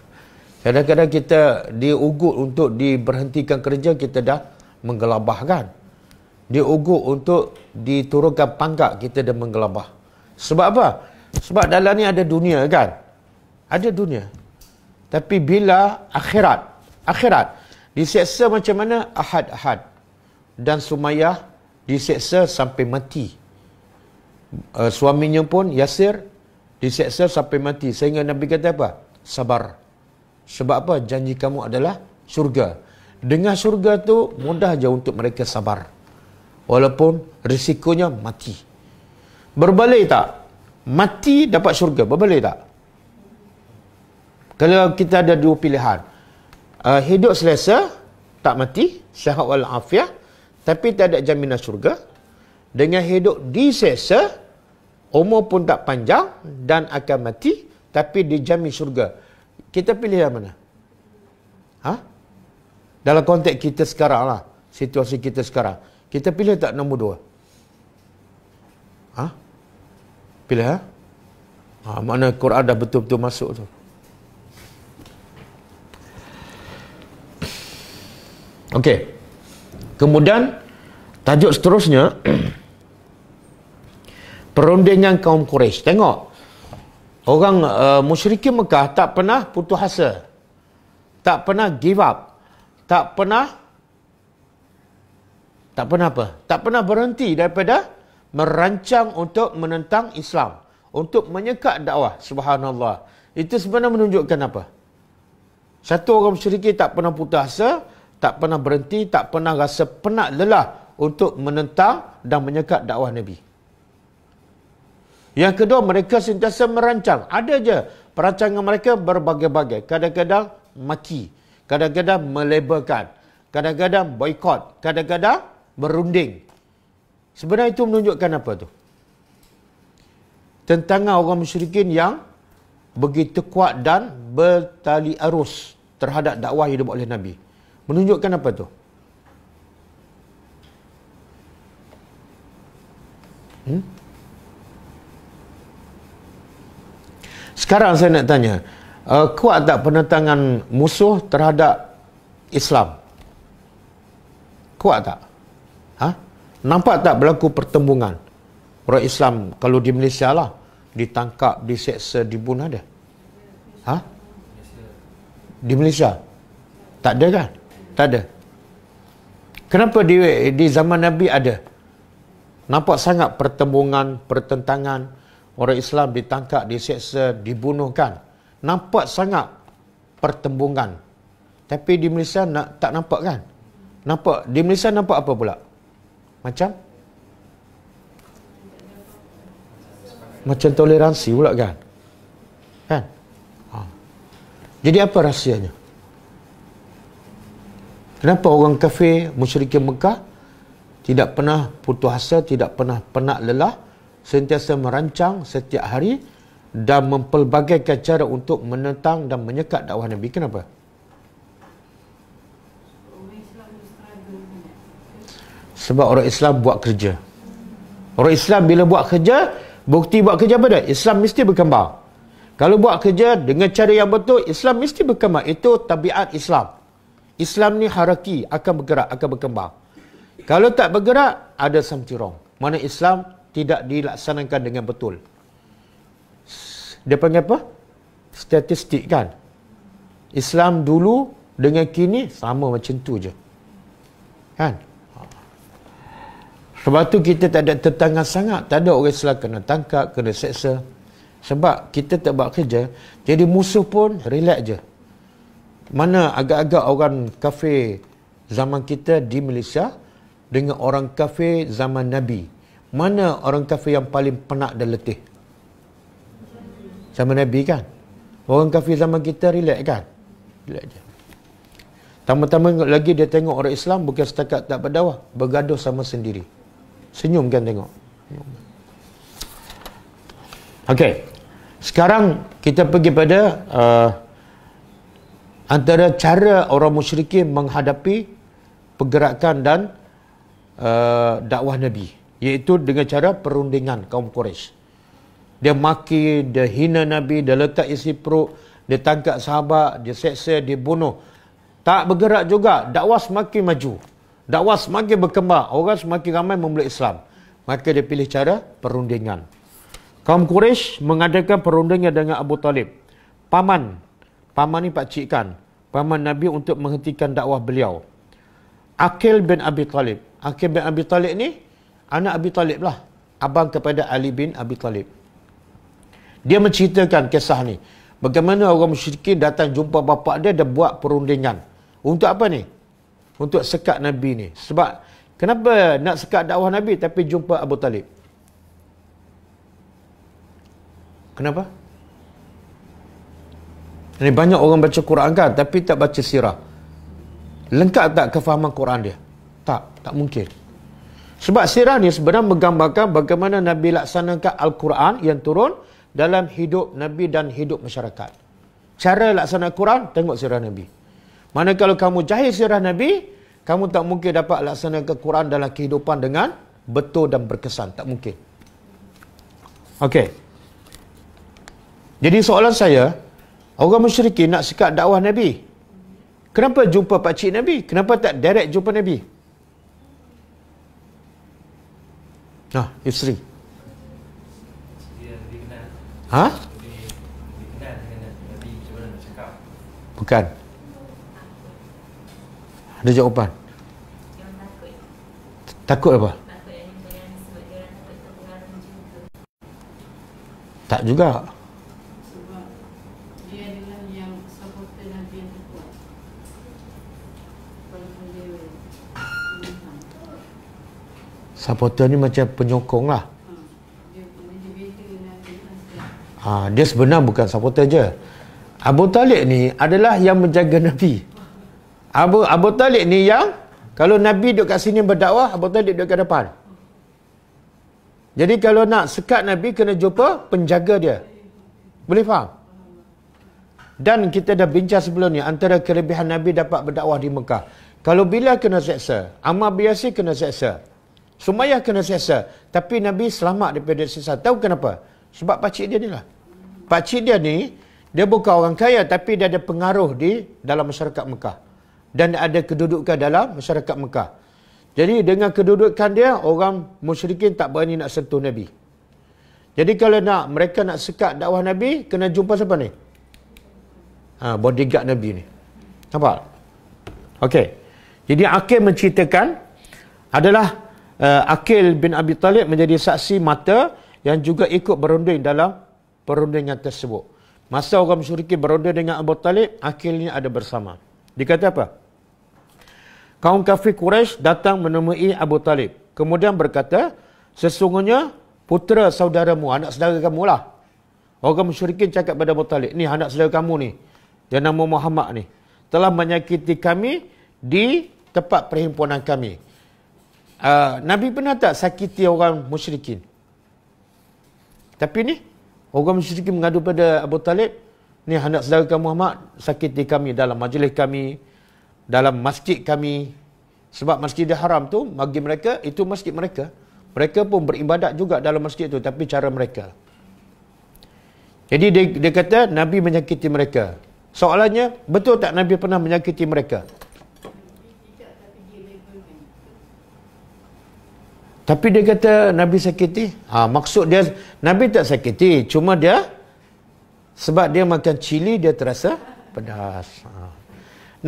*laughs* Kadang-kadang kita diugut untuk diberhentikan kerja, kita dah menggelabahkan, Diugut untuk diturunkan pangkat, kita dah menggelabah. Sebab apa? Sebab dalam ni ada dunia kan? Ada dunia. Tapi bila akhirat, akhirat, diseksa macam mana? Ahad-ahad. Dan sumayah, diseksa sampai mati. Uh, suaminya pun Yasir diseksa sampai mati. Sehingga Nabi kata apa? Sabar. Sebab apa? Janji kamu adalah syurga. Dengan syurga tu mudah saja untuk mereka sabar. Walaupun risikonya mati. Berbalik tak? Mati dapat syurga. Berbalik tak? Kalau kita ada dua pilihan. Uh, hidup selesa, tak mati. Syahat wal afiah tapi tak ada jaminan syurga dengan hidup di disesa umur pun tak panjang dan akan mati tapi dijamin syurga kita pilih yang mana ha dalam konteks kita sekarang lah situasi kita sekarang kita pilih tak nombor dua ha pilih ha, ha mana Quran dah betul-betul masuk tu Okay. Kemudian tajuk seterusnya *clears throat* perundingan kaum Quraisy. Tengok orang uh, musyrikin Mekah tak pernah putus asa. Tak pernah give up. Tak pernah tak pernah apa? Tak pernah berhenti daripada merancang untuk menentang Islam, untuk menyekat dakwah. Subhanallah. Itu sebenarnya menunjukkan apa? Satu orang musyrikin tak pernah putus asa, tak pernah berhenti, tak pernah rasa penat lelah untuk menentang dan menyekat dakwah Nabi. Yang kedua, mereka sentiasa merancang. Ada je perancangan mereka berbagai-bagai. Kadang-kadang maki, kadang-kadang melebarkan, kadang-kadang boykot, kadang-kadang berunding. Sebenarnya itu menunjukkan apa tu? Tentangan orang musyrikin yang begitu kuat dan bertali arus terhadap dakwah yang dibuat oleh Nabi. Menunjukkan apa tu? Hmm? Sekarang saya nak tanya, uh, kuat tak penentangan musuh terhadap Islam? Kuat tak? Ha? Nampak tak berlaku pertembungan? Orang Islam kalau di Malaysia lah, ditangkap, diseksa, dibunuh ada? Ha? Di Malaysia? Tak ada kan? Tak ada. Kenapa di, di zaman Nabi ada? Nampak sangat pertembungan, pertentangan. Orang Islam ditangkap, diseksa, dibunuhkan. Nampak sangat pertembungan. Tapi di Malaysia nak, tak nampak kan? Nampak Di Malaysia nampak apa pula? Macam? Macam toleransi pula kan? Kan? Ha. Jadi apa rahsianya? Kenapa orang kafir musyrik Mekah tidak pernah putus asa, tidak pernah penat lelah, sentiasa merancang setiap hari dan mempelbagai cara untuk menentang dan menyekat dakwah Nabi. Kenapa? Sebab orang Islam buat kerja. Orang Islam bila buat kerja, bukti buat kerja apa dah? Islam mesti berkembang. Kalau buat kerja dengan cara yang betul, Islam mesti berkembang. Itu tabiat Islam. Islam ni haraki akan bergerak akan berkembang kalau tak bergerak ada something wrong mana Islam tidak dilaksanakan dengan betul dia panggil apa statistik kan Islam dulu dengan kini sama macam tu je kan sebab tu kita tak ada tertangan sangat tak ada orang Islam kena tangkap kena seksa sebab kita tak buat kerja jadi musuh pun relax je mana agak-agak orang kafe zaman kita di Malaysia dengan orang kafe zaman Nabi? Mana orang kafe yang paling penat dan letih? Zaman Nabi kan? Orang kafe zaman kita relax kan? Relax je. Tambah-tambah lagi dia tengok orang Islam bukan setakat tak berdawah. Bergaduh sama sendiri. Senyum kan tengok. Okey. Sekarang kita pergi pada... Uh, antara cara orang musyrikin menghadapi pergerakan dan uh, dakwah Nabi iaitu dengan cara perundingan kaum Quraisy. Dia maki, dia hina Nabi, dia letak isi perut, dia tangkap sahabat, dia seksa, dia bunuh. Tak bergerak juga, dakwah semakin maju. Dakwah semakin berkembang, orang semakin ramai memeluk Islam. Maka dia pilih cara perundingan. Kaum Quraisy mengadakan perundingan dengan Abu Talib. Paman paman ni pak cik kan paman nabi untuk menghentikan dakwah beliau Akil bin Abi Talib Akil bin Abi Talib ni anak Abi Talib lah abang kepada Ali bin Abi Talib dia menceritakan kisah ni bagaimana orang musyrikin datang jumpa bapak dia dan buat perundingan untuk apa ni untuk sekat nabi ni sebab kenapa nak sekat dakwah nabi tapi jumpa Abu Talib Kenapa? Ini banyak orang baca Quran kan tapi tak baca sirah. Lengkap tak kefahaman Quran dia? Tak, tak mungkin. Sebab sirah ni sebenarnya menggambarkan bagaimana Nabi laksanakan Al-Quran yang turun dalam hidup Nabi dan hidup masyarakat. Cara laksana Quran, tengok sirah Nabi. Mana kalau kamu jahil sirah Nabi, kamu tak mungkin dapat laksanakan Quran dalam kehidupan dengan betul dan berkesan. Tak mungkin. Okey. Jadi soalan saya, Orang musyrikin nak sekat dakwah Nabi. Kenapa jumpa Pak Cik Nabi? Kenapa tak direct jumpa Nabi? Nah, Yusri. Ha? Bukan. Ada jawapan? Takut apa? Tak juga. supporter ni macam penyokong lah ha, dia sebenarnya bukan supporter je Abu Talib ni adalah yang menjaga Nabi Abu, Abu Talib ni yang kalau Nabi duduk kat sini berdakwah Abu Talib duduk kat depan jadi kalau nak sekat Nabi kena jumpa penjaga dia boleh faham? Dan kita dah bincang sebelum ni antara kelebihan Nabi dapat berdakwah di Mekah. Kalau bila kena seksa, Amar biasa kena seksa. Sumayyah kena siasa. Tapi Nabi selamat daripada siasa. Tahu kenapa? Sebab pakcik dia ni lah. Pakcik dia ni, dia bukan orang kaya tapi dia ada pengaruh di dalam masyarakat Mekah. Dan ada kedudukan dalam masyarakat Mekah. Jadi dengan kedudukan dia, orang musyrikin tak berani nak sentuh Nabi. Jadi kalau nak mereka nak sekat dakwah Nabi, kena jumpa siapa ni? Ha, bodyguard Nabi ni. Nampak? Okey. Jadi Akhir menceritakan adalah uh, Akil bin Abi Talib menjadi saksi mata yang juga ikut berunding dalam perundingan tersebut. Masa orang musyrikin berunding dengan Abu Talib, Akil ini ada bersama. Dikata apa? Kaum kafir Quraisy datang menemui Abu Talib. Kemudian berkata, sesungguhnya putera saudaramu, anak saudara kamu lah. Orang musyrikin cakap pada Abu Talib, ni anak saudara kamu ni, yang nama Muhammad ni, telah menyakiti kami di tempat perhimpunan kami. Uh, Nabi pernah tak sakiti orang musyrikin? Tapi ni, orang musyrikin mengadu pada Abu Talib, ni anak saudara kamu Muhammad sakiti kami dalam majlis kami, dalam masjid kami. Sebab masjid haram tu, bagi mereka, itu masjid mereka. Mereka pun beribadat juga dalam masjid tu, tapi cara mereka. Jadi dia, dia kata Nabi menyakiti mereka. Soalannya, betul tak Nabi pernah menyakiti Mereka. Tapi dia kata Nabi sakiti. Ha, maksud dia Nabi tak sakiti. Cuma dia sebab dia makan cili dia terasa pedas. Ha.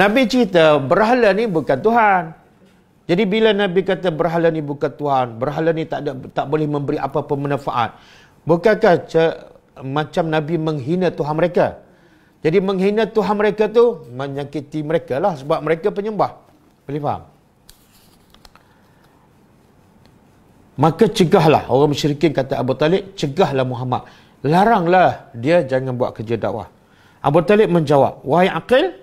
Nabi cerita berhala ni bukan Tuhan. Jadi bila Nabi kata berhala ni bukan Tuhan, berhala ni tak ada, tak boleh memberi apa-apa manfaat. Bukankah ce, macam Nabi menghina Tuhan mereka? Jadi menghina Tuhan mereka tu menyakiti mereka lah sebab mereka penyembah. Boleh faham? Maka cegahlah orang musyrikin kata Abu Talib, cegahlah Muhammad. Laranglah dia jangan buat kerja dakwah. Abu Talib menjawab, wahai Aqil,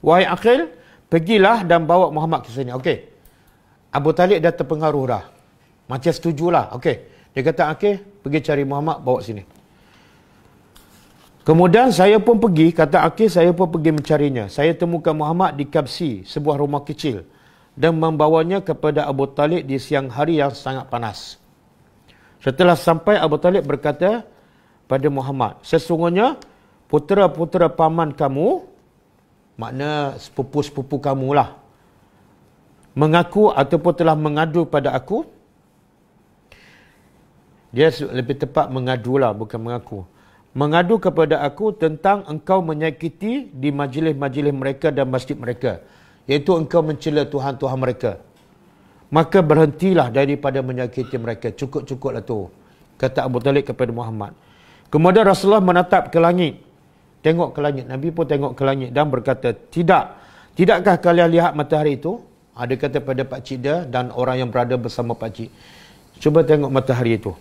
wahai Aqil, pergilah dan bawa Muhammad ke sini. Okey. Abu Talib dah terpengaruh dah. Macam setujulah. Okey. Dia kata, Aqil, pergi cari Muhammad, bawa sini. Kemudian saya pun pergi, kata Aqil, saya pun pergi mencarinya. Saya temukan Muhammad di Kapsi, sebuah rumah kecil dan membawanya kepada Abu Talib di siang hari yang sangat panas. Setelah sampai Abu Talib berkata pada Muhammad, sesungguhnya putera-putera paman kamu, makna sepupu-sepupu kamu lah, mengaku ataupun telah mengadu pada aku. Dia lebih tepat mengadu lah, bukan mengaku. Mengadu kepada aku tentang engkau menyakiti di majlis-majlis mereka dan masjid mereka. Mereka iaitu engkau mencela Tuhan-Tuhan mereka. Maka berhentilah daripada menyakiti mereka. Cukup-cukuplah tu. Kata Abu Talib kepada Muhammad. Kemudian Rasulullah menatap ke langit. Tengok ke langit. Nabi pun tengok ke langit dan berkata, Tidak. Tidakkah kalian lihat matahari itu? Ada kata pada Pak dia dan orang yang berada bersama Pak Cuba tengok matahari itu.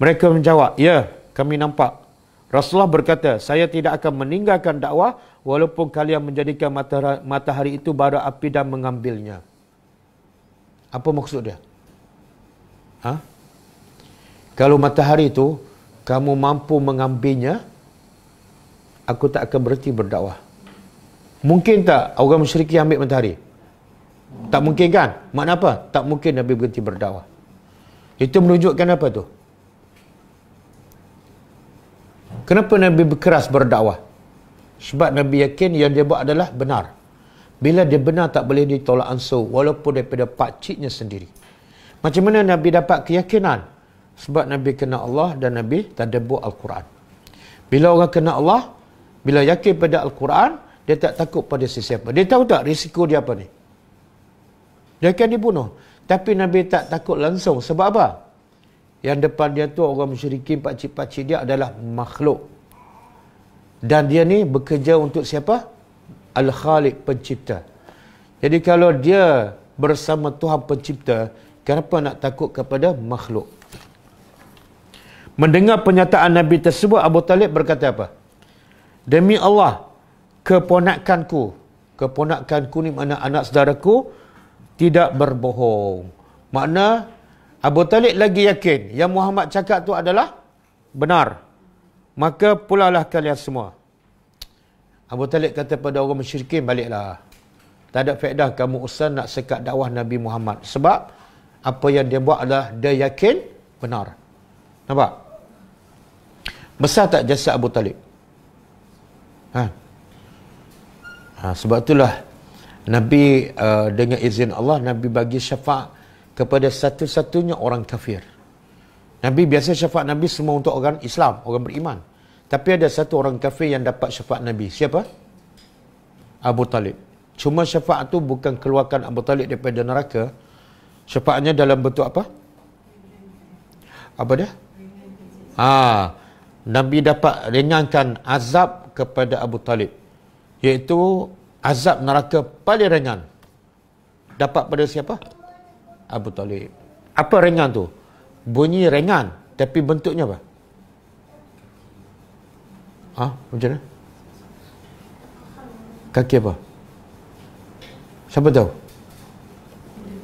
Mereka menjawab, Ya, kami nampak. Rasulullah berkata, saya tidak akan meninggalkan dakwah walaupun kalian menjadikan matahari itu bara api dan mengambilnya. Apa maksud dia? Ha? Kalau matahari itu kamu mampu mengambilnya, aku tak akan berhenti berdakwah. Mungkin tak orang musyrik ambil matahari? Tak mungkin kan? Makna apa? Tak mungkin Nabi berhenti berdakwah. Itu menunjukkan apa tu? Kenapa Nabi berkeras berdakwah? Sebab Nabi yakin yang dia buat adalah benar. Bila dia benar tak boleh ditolak ansur walaupun daripada pakciknya sendiri. Macam mana Nabi dapat keyakinan? Sebab Nabi kenal Allah dan Nabi tadabbur Al-Quran. Bila orang kenal Allah, bila yakin pada Al-Quran, dia tak takut pada sesiapa. Dia tahu tak risiko dia apa ni? Dia akan dibunuh. Tapi Nabi tak takut langsung. Sebab apa? yang depan dia tu orang musyrikin pakcik-pakcik dia adalah makhluk dan dia ni bekerja untuk siapa? Al-Khaliq pencipta jadi kalau dia bersama Tuhan pencipta kenapa nak takut kepada makhluk? mendengar pernyataan Nabi tersebut Abu Talib berkata apa? demi Allah keponakanku keponakanku ni makna anak saudaraku tidak berbohong makna Abu Talib lagi yakin yang Muhammad cakap tu adalah benar. Maka pulalah kalian semua. Abu Talib kata pada orang musyrikin baliklah. Tak ada faedah kamu usah nak sekat dakwah Nabi Muhammad. Sebab apa yang dia buat adalah dia yakin benar. Nampak? Besar tak jasa Abu Talib? Ha? ha sebab itulah Nabi uh, dengan izin Allah Nabi bagi syafaat kepada satu-satunya orang kafir. Nabi biasa syafaat Nabi semua untuk orang Islam, orang beriman. Tapi ada satu orang kafir yang dapat syafaat Nabi. Siapa? Abu Talib. Cuma syafaat tu bukan keluarkan Abu Talib daripada neraka. Syafaatnya dalam bentuk apa? Apa dia? Ha, Nabi dapat ringankan azab kepada Abu Talib. Iaitu azab neraka paling ringan. Dapat pada siapa? Abu Talib. Apa ringan tu? Bunyi ringan tapi bentuknya apa? Ha? Macam mana? Kaki apa? Siapa tahu?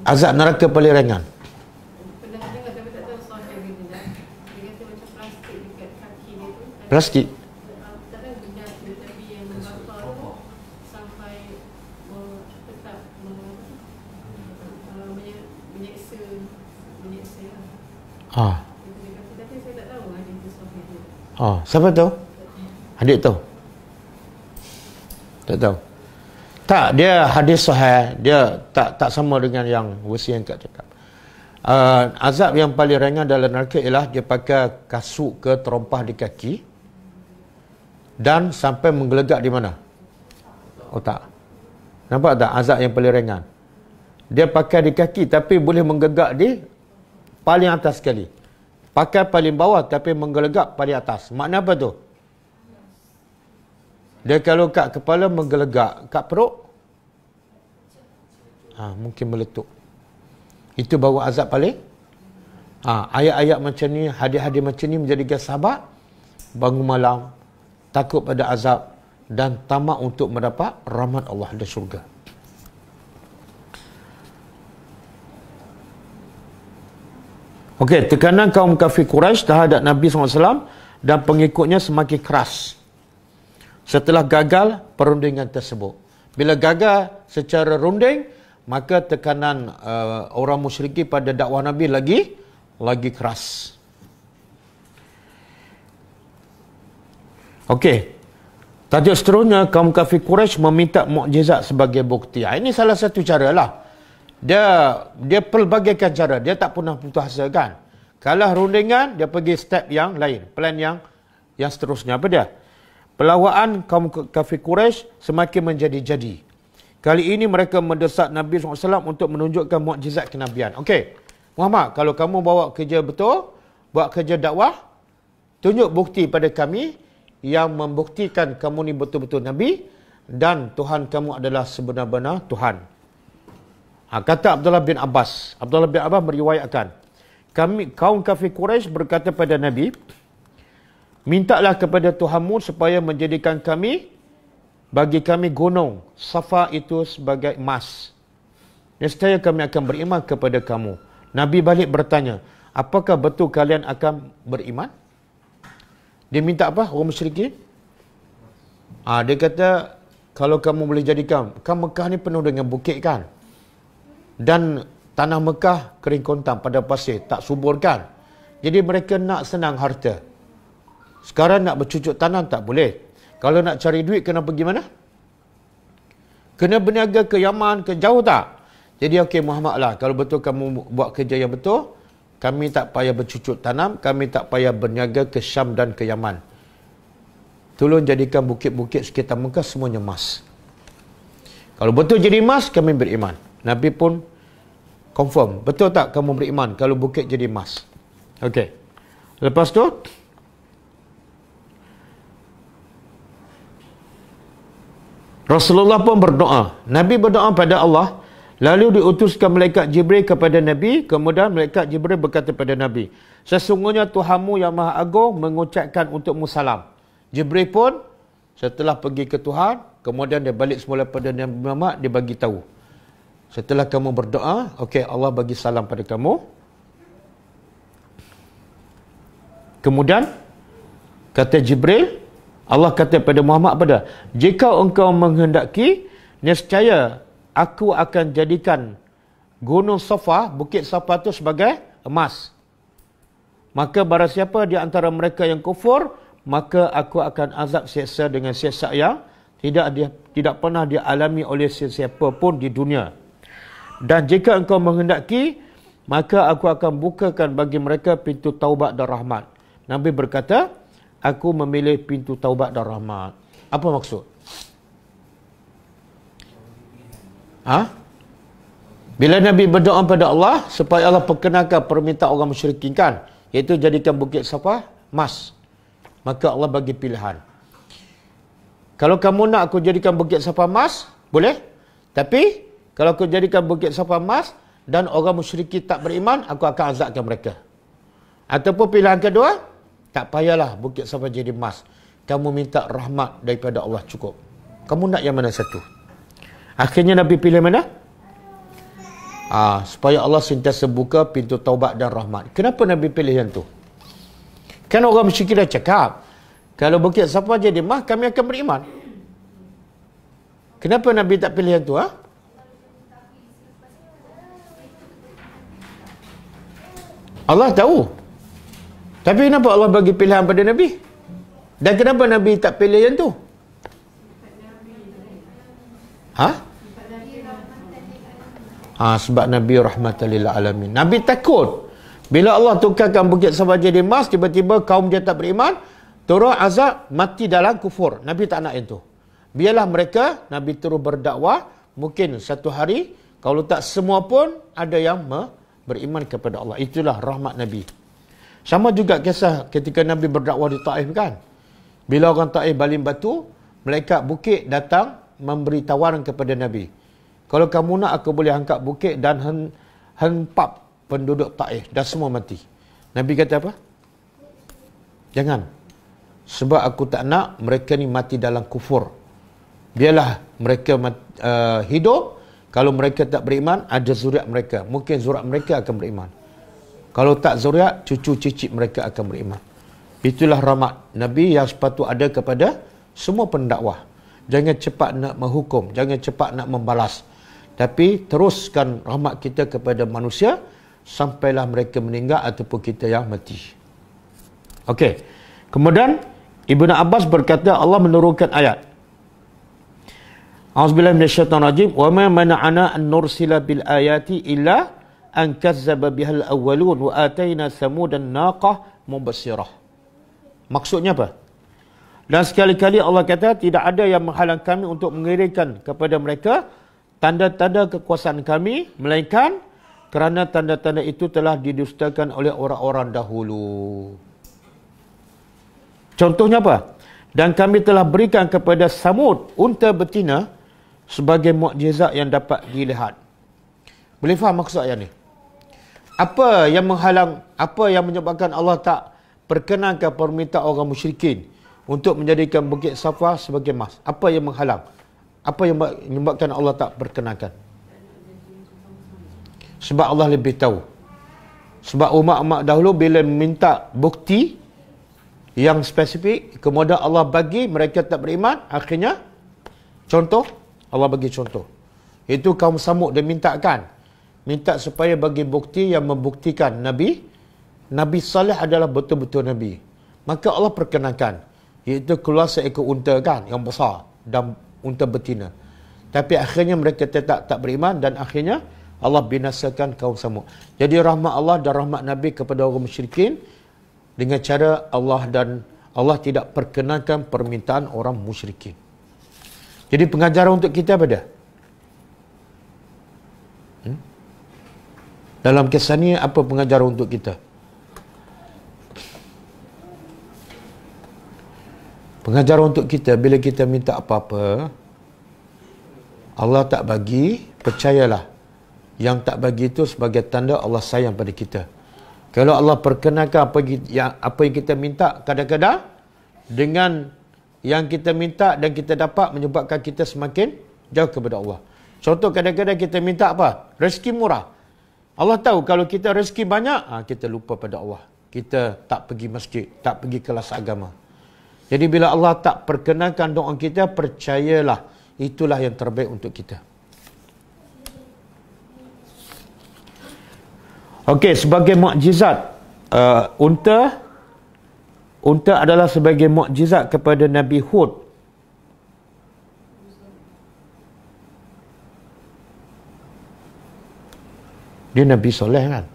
Azab neraka paling ringan. Ya? Plastik. Lah. Ah. Ah, adik Oh, Ah. Tapi siapa tahu? Hadis tahu. Tak tahu. Tak, dia hadis sahih, dia tak tak sama dengan yang versi yang kat cakap. Uh, azab yang paling ringan dalam neraka ialah dia pakai kasut ke terompah di kaki dan sampai menggelegak di mana? Otak. Nampak tak azab yang paling ringan? Dia pakai di kaki tapi boleh menggegak di paling atas sekali. Pakai paling bawah tapi menggelegak paling atas. Makna apa tu? Dia kalau kat kepala menggelegak, kat perut? Ha, mungkin meletup. Itu bawa azab paling? Ha, ayat-ayat macam ni, hadis-hadis macam ni menjadi sahabat bangun malam, takut pada azab dan tamak untuk mendapat rahmat Allah dan syurga. Okey, tekanan kaum kafir Quraisy terhadap Nabi SAW dan pengikutnya semakin keras. Setelah gagal perundingan tersebut. Bila gagal secara runding, maka tekanan uh, orang musyriki pada dakwah Nabi lagi lagi keras. Okey. Tajuk seterusnya, kaum kafir Quraisy meminta mukjizat sebagai bukti. Ah, ini salah satu caralah dia dia pelbagai cara dia tak pernah putus asa kan kalah rundingan dia pergi step yang lain plan yang yang seterusnya apa dia pelawaan kaum kafir Quraisy semakin menjadi-jadi kali ini mereka mendesak Nabi SAW untuk menunjukkan mukjizat kenabian okey Muhammad kalau kamu bawa kerja betul buat kerja dakwah tunjuk bukti pada kami yang membuktikan kamu ni betul-betul Nabi dan Tuhan kamu adalah sebenar-benar Tuhan. Ha, kata Abdullah bin Abbas. Abdullah bin Abbas meriwayatkan. Kami kaum kafir Quraisy berkata kepada Nabi, mintalah kepada Tuhanmu supaya menjadikan kami bagi kami gunung Safa itu sebagai emas. Nescaya kami akan beriman kepada kamu. Nabi balik bertanya, apakah betul kalian akan beriman? Dia minta apa? Orang musyrikin? Ah ha, dia kata kalau kamu boleh jadikan, kan Mekah ni penuh dengan bukit kan? dan tanah Mekah kering kontang pada pasir tak suburkan jadi mereka nak senang harta sekarang nak bercucuk tanam tak boleh kalau nak cari duit kena pergi mana kena berniaga ke Yaman ke jauh tak jadi okey Muhammad lah kalau betul kamu buat kerja yang betul kami tak payah bercucuk tanam kami tak payah berniaga ke Syam dan ke Yaman tolong jadikan bukit-bukit sekitar Mekah semuanya emas kalau betul jadi emas kami beriman Nabi pun Confirm. Betul tak kamu beriman kalau bukit jadi emas? Okey. Lepas tu. Rasulullah pun berdoa. Nabi berdoa pada Allah. Lalu diutuskan malaikat Jibril kepada Nabi. Kemudian malaikat Jibril berkata kepada Nabi. Sesungguhnya Tuhanmu yang maha agung mengucapkan untukmu salam. Jibril pun setelah pergi ke Tuhan. Kemudian dia balik semula pada Nabi Muhammad. Dia bagi tahu. Setelah kamu berdoa, okey Allah bagi salam pada kamu. Kemudian kata Jibril, Allah kata pada Muhammad pada, "Jika engkau menghendaki, nescaya aku akan jadikan Gunung Safa, Bukit Safa itu sebagai emas. Maka barang siapa di antara mereka yang kufur, maka aku akan azab siasa dengan siasat yang tidak dia, tidak pernah dialami oleh sesiapa pun di dunia." Dan jika engkau menghendaki, maka aku akan bukakan bagi mereka pintu taubat dan rahmat. Nabi berkata, aku memilih pintu taubat dan rahmat. Apa maksud? Ah? Ha? Bila Nabi berdoa pada Allah supaya Allah perkenalkan permintaan orang musyrikin kan, iaitu jadikan bukit Safa emas. Maka Allah bagi pilihan. Kalau kamu nak aku jadikan bukit Safa emas, boleh. Tapi kalau aku jadikan Bukit Safa emas dan orang musyriki tak beriman, aku akan azabkan mereka. Ataupun pilihan kedua, tak payahlah Bukit Safa jadi emas. Kamu minta rahmat daripada Allah cukup. Kamu nak yang mana satu? Akhirnya Nabi pilih mana? Ah, supaya Allah sentiasa buka pintu taubat dan rahmat. Kenapa Nabi pilih yang tu? Kan orang musyriki dah cakap, kalau Bukit Safa jadi emas, kami akan beriman. Kenapa Nabi tak pilih yang tu? Ha? Allah tahu. Tapi kenapa Allah bagi pilihan pada Nabi? Dan kenapa Nabi tak pilih yang tu? Ha? ha sebab Nabi rahmatan alamin. Nabi takut. Bila Allah tukarkan bukit Safa jadi emas, tiba-tiba kaum dia tak beriman, turun azab mati dalam kufur. Nabi tak nak yang tu. Biarlah mereka, Nabi terus berdakwah, mungkin satu hari kalau tak semua pun ada yang me- beriman kepada Allah. Itulah rahmat Nabi. Sama juga kisah ketika Nabi berdakwah di Taif kan. Bila orang Taif balim batu, mereka bukit datang memberi tawaran kepada Nabi. Kalau kamu nak aku boleh angkat bukit dan hempap penduduk Taif dah semua mati. Nabi kata apa? Jangan. Sebab aku tak nak mereka ni mati dalam kufur. Biarlah mereka uh, hidup kalau mereka tak beriman, ada zuriat mereka. Mungkin zuriat mereka akan beriman. Kalau tak zuriat, cucu cicit mereka akan beriman. Itulah rahmat Nabi yang sepatut ada kepada semua pendakwah. Jangan cepat nak menghukum. Jangan cepat nak membalas. Tapi teruskan rahmat kita kepada manusia sampailah mereka meninggal ataupun kita yang mati. Okey. Kemudian Ibnu Abbas berkata Allah menurunkan ayat A'udzubillahi minasyaitonir rajim. Wa ma mana'ana an nursila bil ayati illa an kazzaba bihal awwalun wa atayna samudan naqah mubashirah. Maksudnya apa? Dan sekali-kali Allah kata tidak ada yang menghalang kami untuk mengirimkan kepada mereka tanda-tanda kekuasaan kami melainkan kerana tanda-tanda itu telah didustakan oleh orang-orang dahulu. Contohnya apa? Dan kami telah berikan kepada Samud unta betina sebagai mukjizat yang dapat dilihat. Boleh faham maksud ayat ni? Apa yang menghalang, apa yang menyebabkan Allah tak perkenankan permintaan orang musyrikin untuk menjadikan Bukit Safa sebagai mas? Apa yang menghalang? Apa yang menyebabkan Allah tak perkenankan? Sebab Allah lebih tahu. Sebab umat-umat dahulu bila meminta bukti yang spesifik, kemudian Allah bagi mereka tak beriman, akhirnya contoh Allah bagi contoh. Itu kaum Samud dia mintakan. Minta supaya bagi bukti yang membuktikan Nabi. Nabi Saleh adalah betul-betul Nabi. Maka Allah perkenankan. Iaitu keluar seekor unta kan yang besar. Dan unta betina. Tapi akhirnya mereka tetap tak beriman. Dan akhirnya Allah binasakan kaum Samud. Jadi rahmat Allah dan rahmat Nabi kepada orang musyrikin. Dengan cara Allah dan Allah tidak perkenankan permintaan orang musyrikin. Jadi pengajaran untuk kita apa dia? Hmm? Dalam kisah ni apa pengajaran untuk kita? Pengajaran untuk kita bila kita minta apa-apa Allah tak bagi, percayalah. Yang tak bagi itu sebagai tanda Allah sayang pada kita. Kalau Allah perkenankan apa yang kita minta kadang-kadang dengan yang kita minta dan kita dapat menyebabkan kita semakin jauh kepada Allah. Contoh kadang-kadang kita minta apa? Rezeki murah. Allah tahu kalau kita rezeki banyak, ah, kita lupa pada Allah. Kita tak pergi masjid, tak pergi kelas agama. Jadi bila Allah tak perkenankan doa kita, percayalah itulah yang terbaik untuk kita. Okey, sebagai mukjizat uh, unta Unta adalah sebagai mukjizat kepada Nabi Hud. Dia Nabi Soleh kan?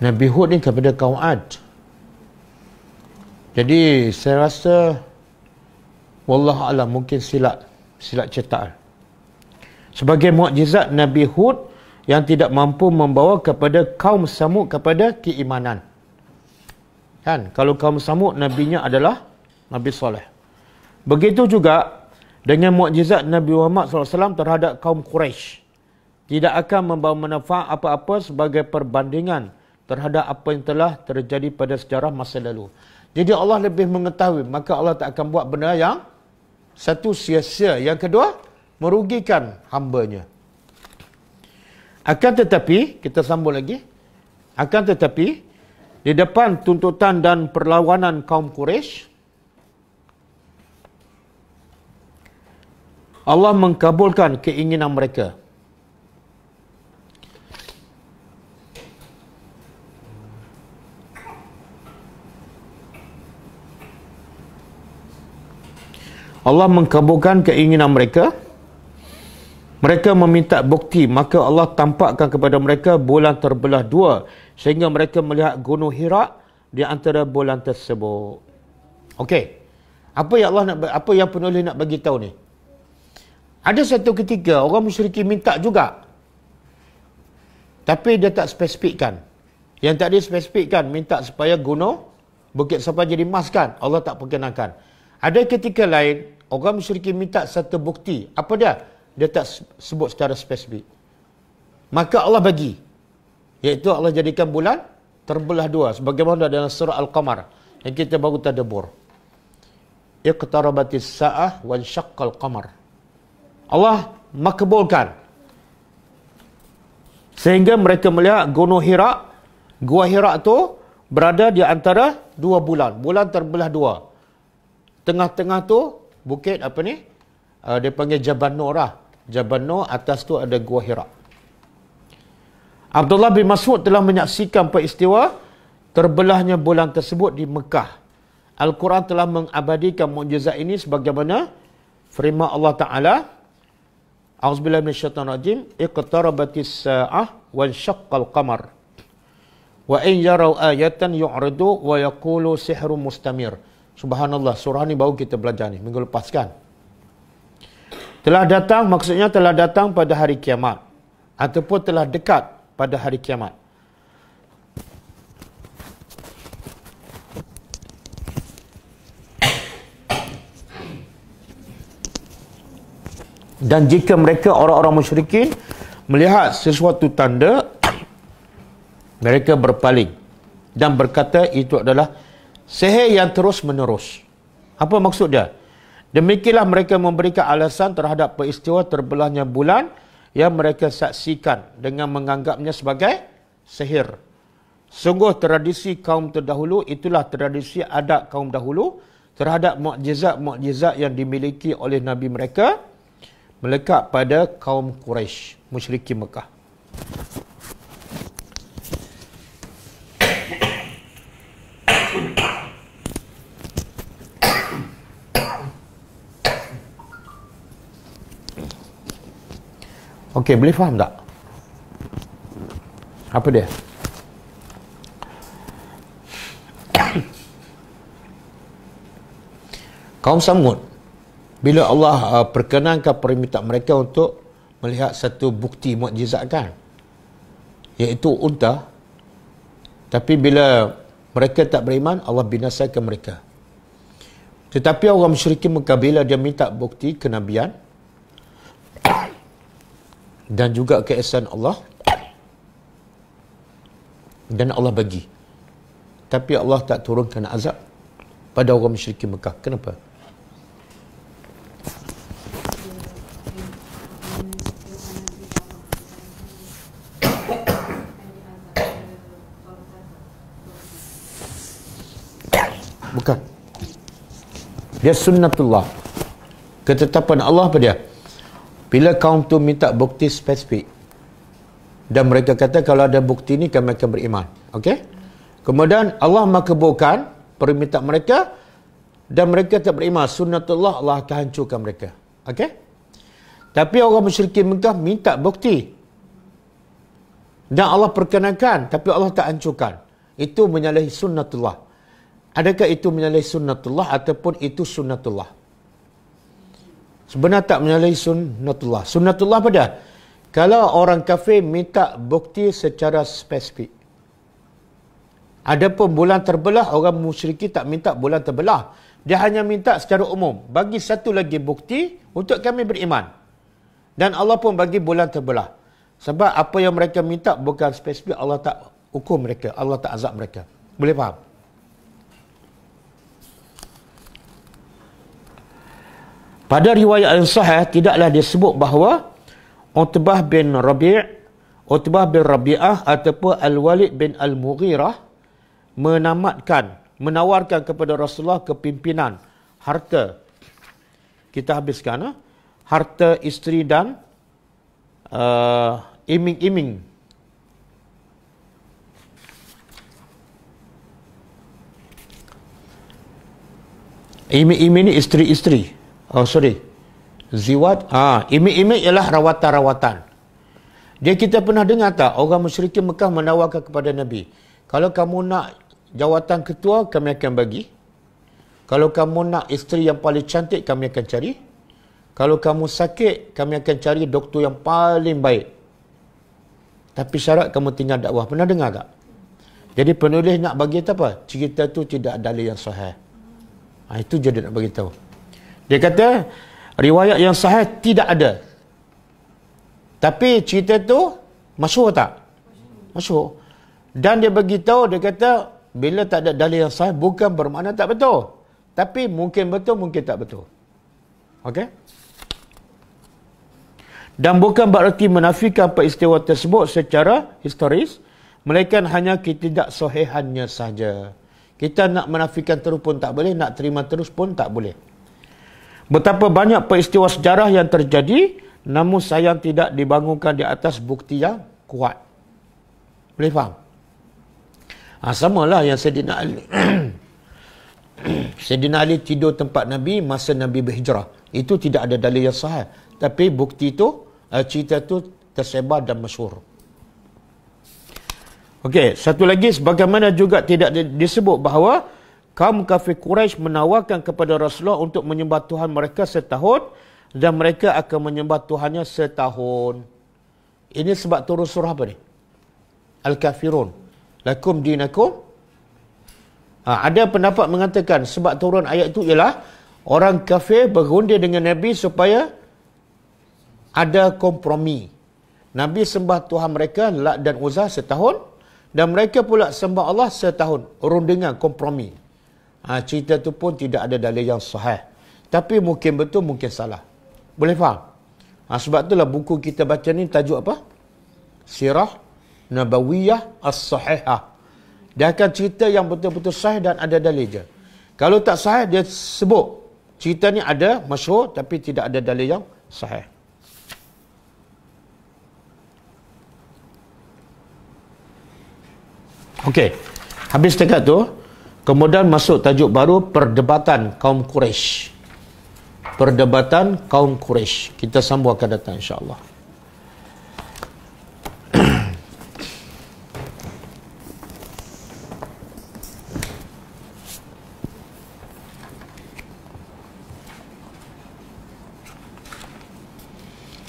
Nabi Hud ni kepada kaum Ad. Jadi saya rasa Wallah Allah mungkin silap silat cetak. Sebagai mukjizat Nabi Hud yang tidak mampu membawa kepada kaum Samud kepada keimanan. Kan, kalau kaum Samud nabinya adalah Nabi Saleh. Begitu juga dengan mukjizat Nabi Muhammad sallallahu alaihi wasallam terhadap kaum Quraisy. Tidak akan membawa manfaat apa-apa sebagai perbandingan terhadap apa yang telah terjadi pada sejarah masa lalu. Jadi Allah lebih mengetahui, maka Allah tak akan buat benda yang satu sia-sia yang kedua merugikan hambanya akan tetapi kita sambung lagi akan tetapi di depan tuntutan dan perlawanan kaum Quraisy Allah mengkabulkan keinginan mereka Allah mengkabulkan keinginan mereka mereka meminta bukti maka Allah tampakkan kepada mereka bulan terbelah dua sehingga mereka melihat gunung Hira di antara bulan tersebut okey apa yang Allah nak apa yang penulis nak bagi tahu ni ada satu ketika orang musyrikin minta juga tapi dia tak spesifikkan yang tak dia spesifikkan minta supaya gunung bukit sampai jadi emas kan Allah tak perkenankan ada ketika lain, orang musyrikin minta satu bukti. Apa dia? Dia tak sebut secara spesifik. Maka Allah bagi. Iaitu Allah jadikan bulan terbelah dua. Sebagaimana dalam surah Al-Qamar. Yang kita baru tadabur. Iqtarabatis sa'ah wan syakkal qamar. Allah makbulkan. Sehingga mereka melihat gunung Hira. Gua Hira tu berada di antara dua bulan. Bulan terbelah dua tengah-tengah tu bukit apa ni? Uh, dia panggil Jabal Nur lah. Jabal Nur atas tu ada Gua Hira. Abdullah bin Mas'ud telah menyaksikan peristiwa terbelahnya bulan tersebut di Mekah. Al-Quran telah mengabadikan mukjizat ini sebagaimana firman Allah Taala A'udzubillahi minasyaitonir rajim iqtarabatis sa'ah wan syaqqal qamar wa in yaraw ayatan yu'ridu wa yaqulu sihrun mustamir. Subhanallah, surah ini baru kita belajar ni, minggu lepas kan. Telah datang, maksudnya telah datang pada hari kiamat. Ataupun telah dekat pada hari kiamat. Dan jika mereka orang-orang musyrikin melihat sesuatu tanda, mereka berpaling dan berkata itu adalah Seher yang terus menerus. Apa maksud dia? Demikianlah mereka memberikan alasan terhadap peristiwa terbelahnya bulan yang mereka saksikan dengan menganggapnya sebagai sihir. Sungguh tradisi kaum terdahulu itulah tradisi adat kaum dahulu terhadap mukjizat-mukjizat yang dimiliki oleh nabi mereka melekat pada kaum Quraisy, musyriki Mekah. Okey, boleh faham tak? Apa dia? *coughs* Kaum Samud bila Allah uh, perkenankan permintaan mereka untuk melihat satu bukti mukjizat kan iaitu unta tapi bila mereka tak beriman Allah binasakan mereka tetapi orang musyrikin mengkabila dia minta bukti kenabian *coughs* dan juga keesan Allah dan Allah bagi tapi Allah tak turunkan azab pada orang musyrik Mekah kenapa Bukan. Dia sunnatullah. Ketetapan Allah pada dia. Bila kaum tu minta bukti spesifik dan mereka kata kalau ada bukti ni kami akan beriman. Okey? Kemudian Allah makbulkan permintaan mereka dan mereka tak beriman. Sunnatullah Allah akan hancurkan mereka. Okey? Tapi orang musyrikin Mekah minta bukti. Dan Allah perkenankan tapi Allah tak hancurkan. Itu menyalahi sunnatullah. Adakah itu menyalahi sunnatullah ataupun itu sunnatullah? sebenarnya tak menyalahi sunnatullah. Sunnatullah pada kalau orang kafir minta bukti secara spesifik. Adapun bulan terbelah orang musyriki tak minta bulan terbelah. Dia hanya minta secara umum. Bagi satu lagi bukti untuk kami beriman. Dan Allah pun bagi bulan terbelah. Sebab apa yang mereka minta bukan spesifik Allah tak hukum mereka. Allah tak azab mereka. Boleh faham? Pada riwayat yang sahih tidaklah disebut bahawa Utbah bin Rabi' Utbah bin Rabi'ah ataupun Al-Walid bin Al-Mughirah menamatkan, menawarkan kepada Rasulullah kepimpinan harta. Kita habiskan. Eh? Harta isteri dan uh, iming-iming. Iming-iming ini isteri-isteri. Oh sorry. Ziwat. Ah, imej-imej ialah rawatan-rawatan. Dia kita pernah dengar tak orang musyrikin Mekah menawarkan kepada Nabi, kalau kamu nak jawatan ketua kami akan bagi. Kalau kamu nak isteri yang paling cantik kami akan cari. Kalau kamu sakit kami akan cari doktor yang paling baik. Tapi syarat kamu tinggal dakwah. Pernah dengar tak? Jadi penulis nak bagi tahu apa? Cerita tu tidak ada yang sahih. Ha, itu je dia nak bagi tahu. Dia kata riwayat yang sahih tidak ada. Tapi cerita tu masuk tak? Masuk. Dan dia bagi tahu dia kata bila tak ada dalil yang sahih bukan bermakna tak betul. Tapi mungkin betul, mungkin tak betul. Okey? Dan bukan bererti menafikan peristiwa tersebut secara historis. Melainkan hanya ketidaksohihannya sahaja. Kita nak menafikan terus pun tak boleh, nak terima terus pun tak boleh. Betapa banyak peristiwa sejarah yang terjadi namun sayang tidak dibangunkan di atas bukti yang kuat. Boleh faham? Ha, Sama lah yang Sayyidina Ali. *clears throat* Sayyidina Ali tidur tempat Nabi masa Nabi berhijrah. Itu tidak ada dalil yang sahih. Tapi bukti itu, eh, cerita itu tersebar dan masyur. Okey, satu lagi sebagaimana juga tidak disebut bahawa kaum kafir Quraisy menawarkan kepada Rasulullah untuk menyembah Tuhan mereka setahun dan mereka akan menyembah Tuhannya setahun. Ini sebab turun surah apa ni? Al-Kafirun. Lakum dinakum. Ha, ada pendapat mengatakan sebab turun ayat itu ialah orang kafir bergunding dengan Nabi supaya ada kompromi. Nabi sembah Tuhan mereka Lat dan Uzzah setahun dan mereka pula sembah Allah setahun. Rundingan kompromi. Ha, cerita tu pun tidak ada dalil yang sahih. Tapi mungkin betul, mungkin salah. Boleh faham? Ha, sebab itulah buku kita baca ni tajuk apa? Sirah Nabawiyah As-Sahihah. Dia akan cerita yang betul-betul sahih dan ada dalil je. Kalau tak sahih, dia sebut. Cerita ni ada, masyur, tapi tidak ada dalil yang sahih. Okey. Habis dekat tu, Kemudian masuk tajuk baru perdebatan kaum Quraisy. Perdebatan kaum Quraisy. Kita sambung akan datang insya-Allah.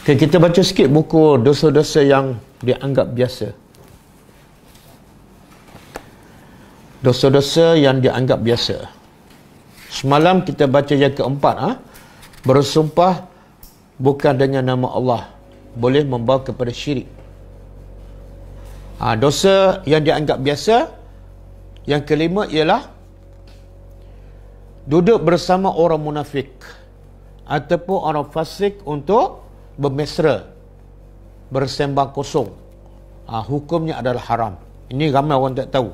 Okay, kita baca sikit buku dosa-dosa yang dianggap biasa. dosa-dosa yang dianggap biasa. Semalam kita baca yang keempat, ha? bersumpah bukan dengan nama Allah boleh membawa kepada syirik. Ha, dosa yang dianggap biasa, yang kelima ialah duduk bersama orang munafik ataupun orang fasik untuk bermesra, bersembang kosong. Ha, hukumnya adalah haram. Ini ramai orang tak tahu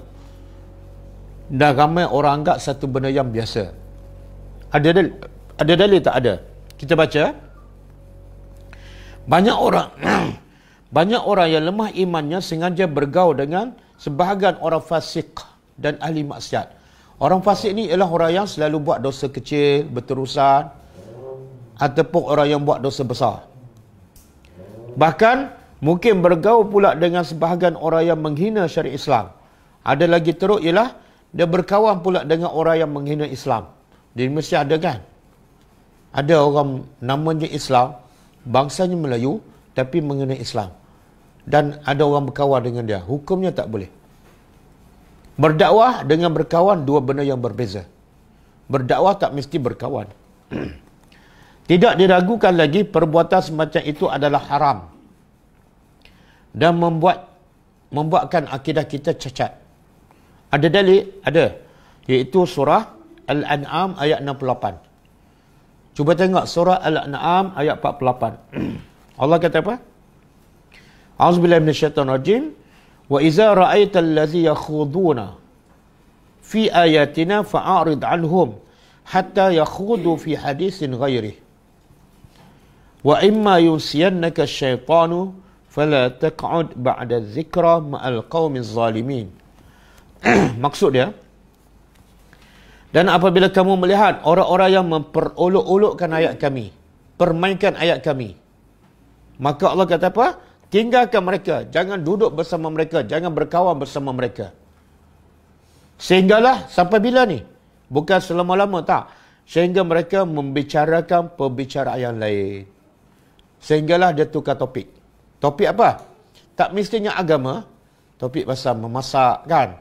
dan ramai orang anggap satu benda yang biasa. Ada dalil, ada dalil tak ada? Kita baca. Banyak orang *clears throat* banyak orang yang lemah imannya sengaja bergaul dengan sebahagian orang fasik dan ahli maksiat. Orang fasik ni ialah orang yang selalu buat dosa kecil, berterusan ataupun orang yang buat dosa besar. Bahkan mungkin bergaul pula dengan sebahagian orang yang menghina syariat Islam. Ada lagi teruk ialah dia berkawan pula dengan orang yang menghina Islam. Di mesti ada kan? Ada orang namanya Islam, bangsanya Melayu tapi menghina Islam. Dan ada orang berkawan dengan dia. Hukumnya tak boleh. Berdakwah dengan berkawan dua benda yang berbeza. Berdakwah tak mesti berkawan. *clears throat* Tidak diragukan lagi perbuatan semacam itu adalah haram. Dan membuat membuatkan akidah kita cacat. Ada dalil? Ada. Iaitu surah Al-An'am ayat 68. Cuba tengok surah Al-An'am ayat 48. *clears throat* Allah kata apa? A'udzubillahi minasyaitonir rajim. Wa idza ra'aital ladzi yakhuduna fi ayatina fa'arid 'anhum hatta yakhudu fi hadisin ghairi. Wa imma yusyannaka syaitanu fala taq'ud ba'da dzikra ma'al qaumiz zalimin. *clears throat* maksud dia dan apabila kamu melihat orang-orang yang memperolok-olokkan ayat kami permainkan ayat kami maka Allah kata apa tinggalkan mereka jangan duduk bersama mereka jangan berkawan bersama mereka sehinggalah sampai bila ni bukan selama-lama tak sehingga mereka membicarakan perbicaraan yang lain sehinggalah dia tukar topik topik apa tak mestinya agama topik pasal memasak kan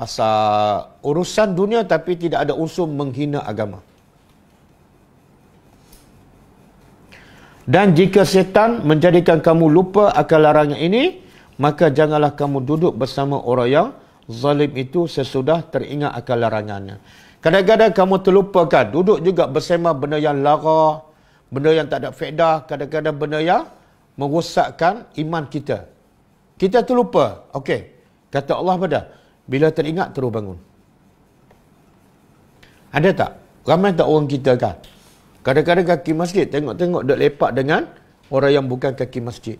pasal urusan dunia tapi tidak ada unsur menghina agama. Dan jika setan menjadikan kamu lupa akal larangan ini, maka janganlah kamu duduk bersama orang yang zalim itu sesudah teringat akal larangannya. Kadang-kadang kamu terlupakan, duduk juga bersama benda yang lara, benda yang tak ada faedah, kadang-kadang benda yang merosakkan iman kita. Kita terlupa. Okey. Kata Allah pada, bila teringat terus bangun. Ada tak? Ramai tak orang kita kan? Kadang-kadang kaki masjid tengok-tengok dah lepak dengan orang yang bukan kaki masjid.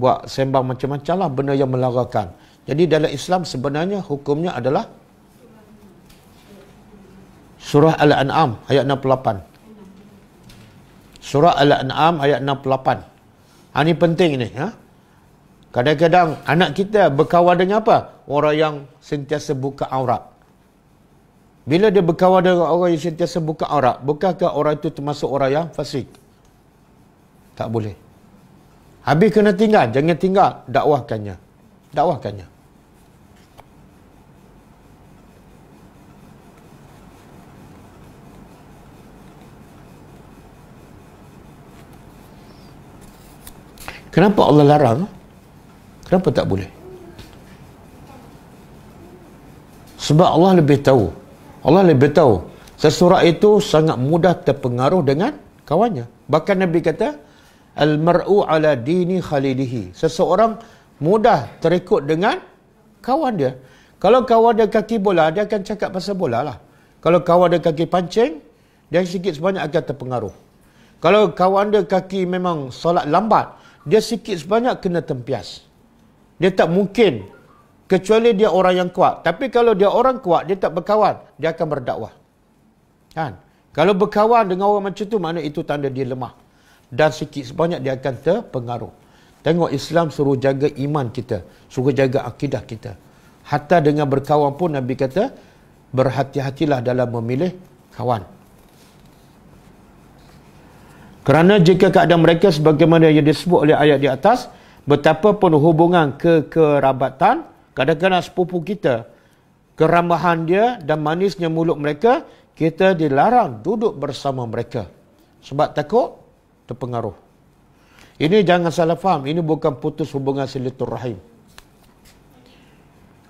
Buat sembang macam-macam lah benda yang melarakan. Jadi dalam Islam sebenarnya hukumnya adalah Surah Al-An'am ayat 68. Surah Al-An'am ayat 68. ini ha, penting ni. Ha? Kadang-kadang anak kita berkawan dengan apa? Orang yang sentiasa buka aurat. Bila dia berkawan dengan orang yang sentiasa buka aurat, bukankah orang itu termasuk orang yang fasik? Tak boleh. Habis kena tinggal, jangan tinggal, dakwahkannya. Dakwahkannya. Kenapa Allah larang? Kenapa tak boleh? Sebab Allah lebih tahu. Allah lebih tahu. Seseorang itu sangat mudah terpengaruh dengan kawannya. Bahkan Nabi kata, Al-mar'u ala dini khalilihi. Seseorang mudah terikut dengan kawan dia. Kalau kawan dia kaki bola, dia akan cakap pasal bola lah. Kalau kawan dia kaki pancing, dia sikit sebanyak akan terpengaruh. Kalau kawan dia kaki memang solat lambat, dia sikit sebanyak kena tempias dia tak mungkin kecuali dia orang yang kuat. Tapi kalau dia orang kuat, dia tak berkawan, dia akan berdakwah. Kan? Kalau berkawan dengan orang macam tu, mana itu tanda dia lemah. Dan sikit sebanyak dia akan terpengaruh. Tengok Islam suruh jaga iman kita, suruh jaga akidah kita. Hatta dengan berkawan pun Nabi kata, berhati-hatilah dalam memilih kawan. Kerana jika keadaan mereka sebagaimana yang disebut oleh ayat di atas, Betapa pun hubungan kekerabatan, kadang-kadang sepupu kita, keramahan dia dan manisnya mulut mereka, kita dilarang duduk bersama mereka. Sebab takut terpengaruh. Ini jangan salah faham, ini bukan putus hubungan silaturahim.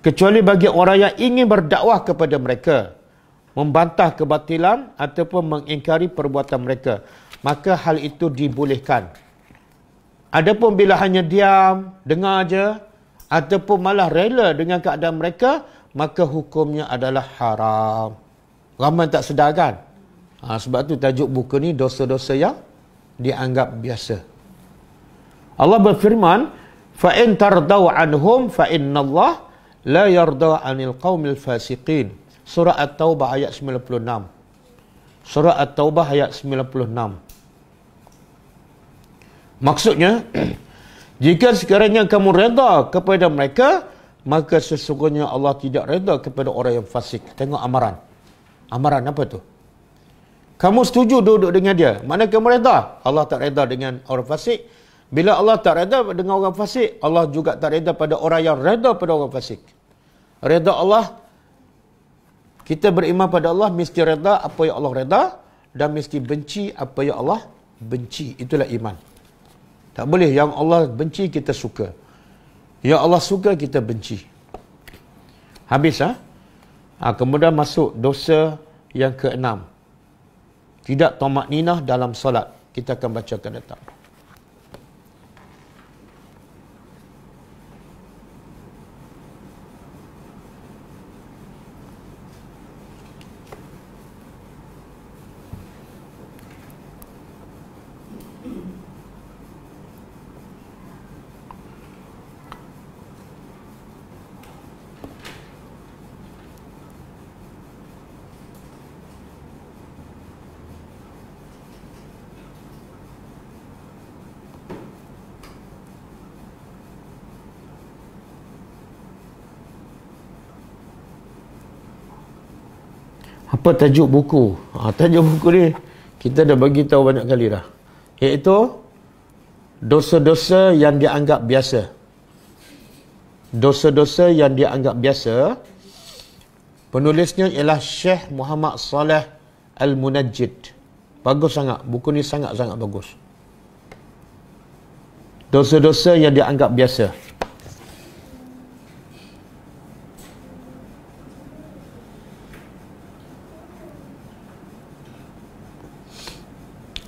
Kecuali bagi orang yang ingin berdakwah kepada mereka, membantah kebatilan ataupun mengingkari perbuatan mereka, maka hal itu dibolehkan. Adapun bila hanya diam, dengar aja ataupun malah rela dengan keadaan mereka, maka hukumnya adalah haram. Ramai tak sedar kan? Ha, sebab tu tajuk buku ni dosa-dosa yang dianggap biasa. Allah berfirman, "Fa in tardaw anhum fa Allah la yarda 'anil qaumil fasiqin." Surah At-Taubah ayat 96. Surah At-Taubah ayat 96. Maksudnya, *clears throat* jika sekiranya kamu reda kepada mereka, maka sesungguhnya Allah tidak reda kepada orang yang fasik. Tengok amaran. Amaran apa tu? Kamu setuju duduk dengan dia. Mana kamu reda? Allah tak reda dengan orang fasik. Bila Allah tak reda dengan orang fasik, Allah juga tak reda pada orang yang reda pada orang fasik. Reda Allah, kita beriman pada Allah, mesti reda apa yang Allah reda dan mesti benci apa yang Allah benci. Itulah iman. Tak boleh yang Allah benci kita suka. Yang Allah suka kita benci. Habis ah. Ha? Ha, kemudian masuk dosa yang keenam. Tidak tomak ninah dalam solat. Kita akan baca kedatangan. apa tajuk buku? Ha, tajuk buku ni kita dah bagi tahu banyak kali dah. Iaitu dosa-dosa yang dianggap biasa. Dosa-dosa yang dianggap biasa. Penulisnya ialah Syekh Muhammad Saleh Al-Munajjid. Bagus sangat. Buku ni sangat-sangat bagus. Dosa-dosa yang dianggap biasa. Biasa.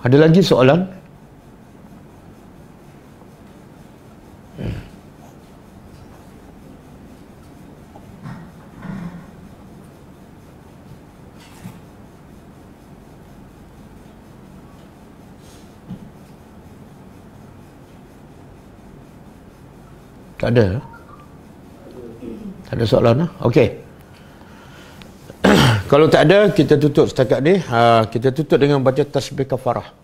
Ada lagi soalan? Tak ada. Tak ada soalan lah. Okey kalau tak ada kita tutup setakat ni ha, kita tutup dengan baca tasbih kafarah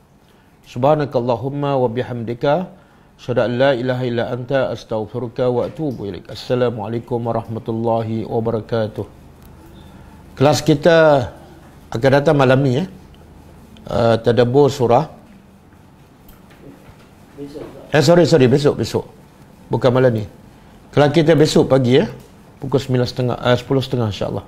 subhanakallahumma wa bihamdika syada la ilaha illa anta astaghfiruka wa atubu ilaik assalamualaikum warahmatullahi wabarakatuh kelas kita akan datang malam ni eh uh, tadabbur surah besok eh sorry sorry besok besok bukan malam ni kelas kita besok pagi eh pukul 9.30 uh, 10.30 insyaallah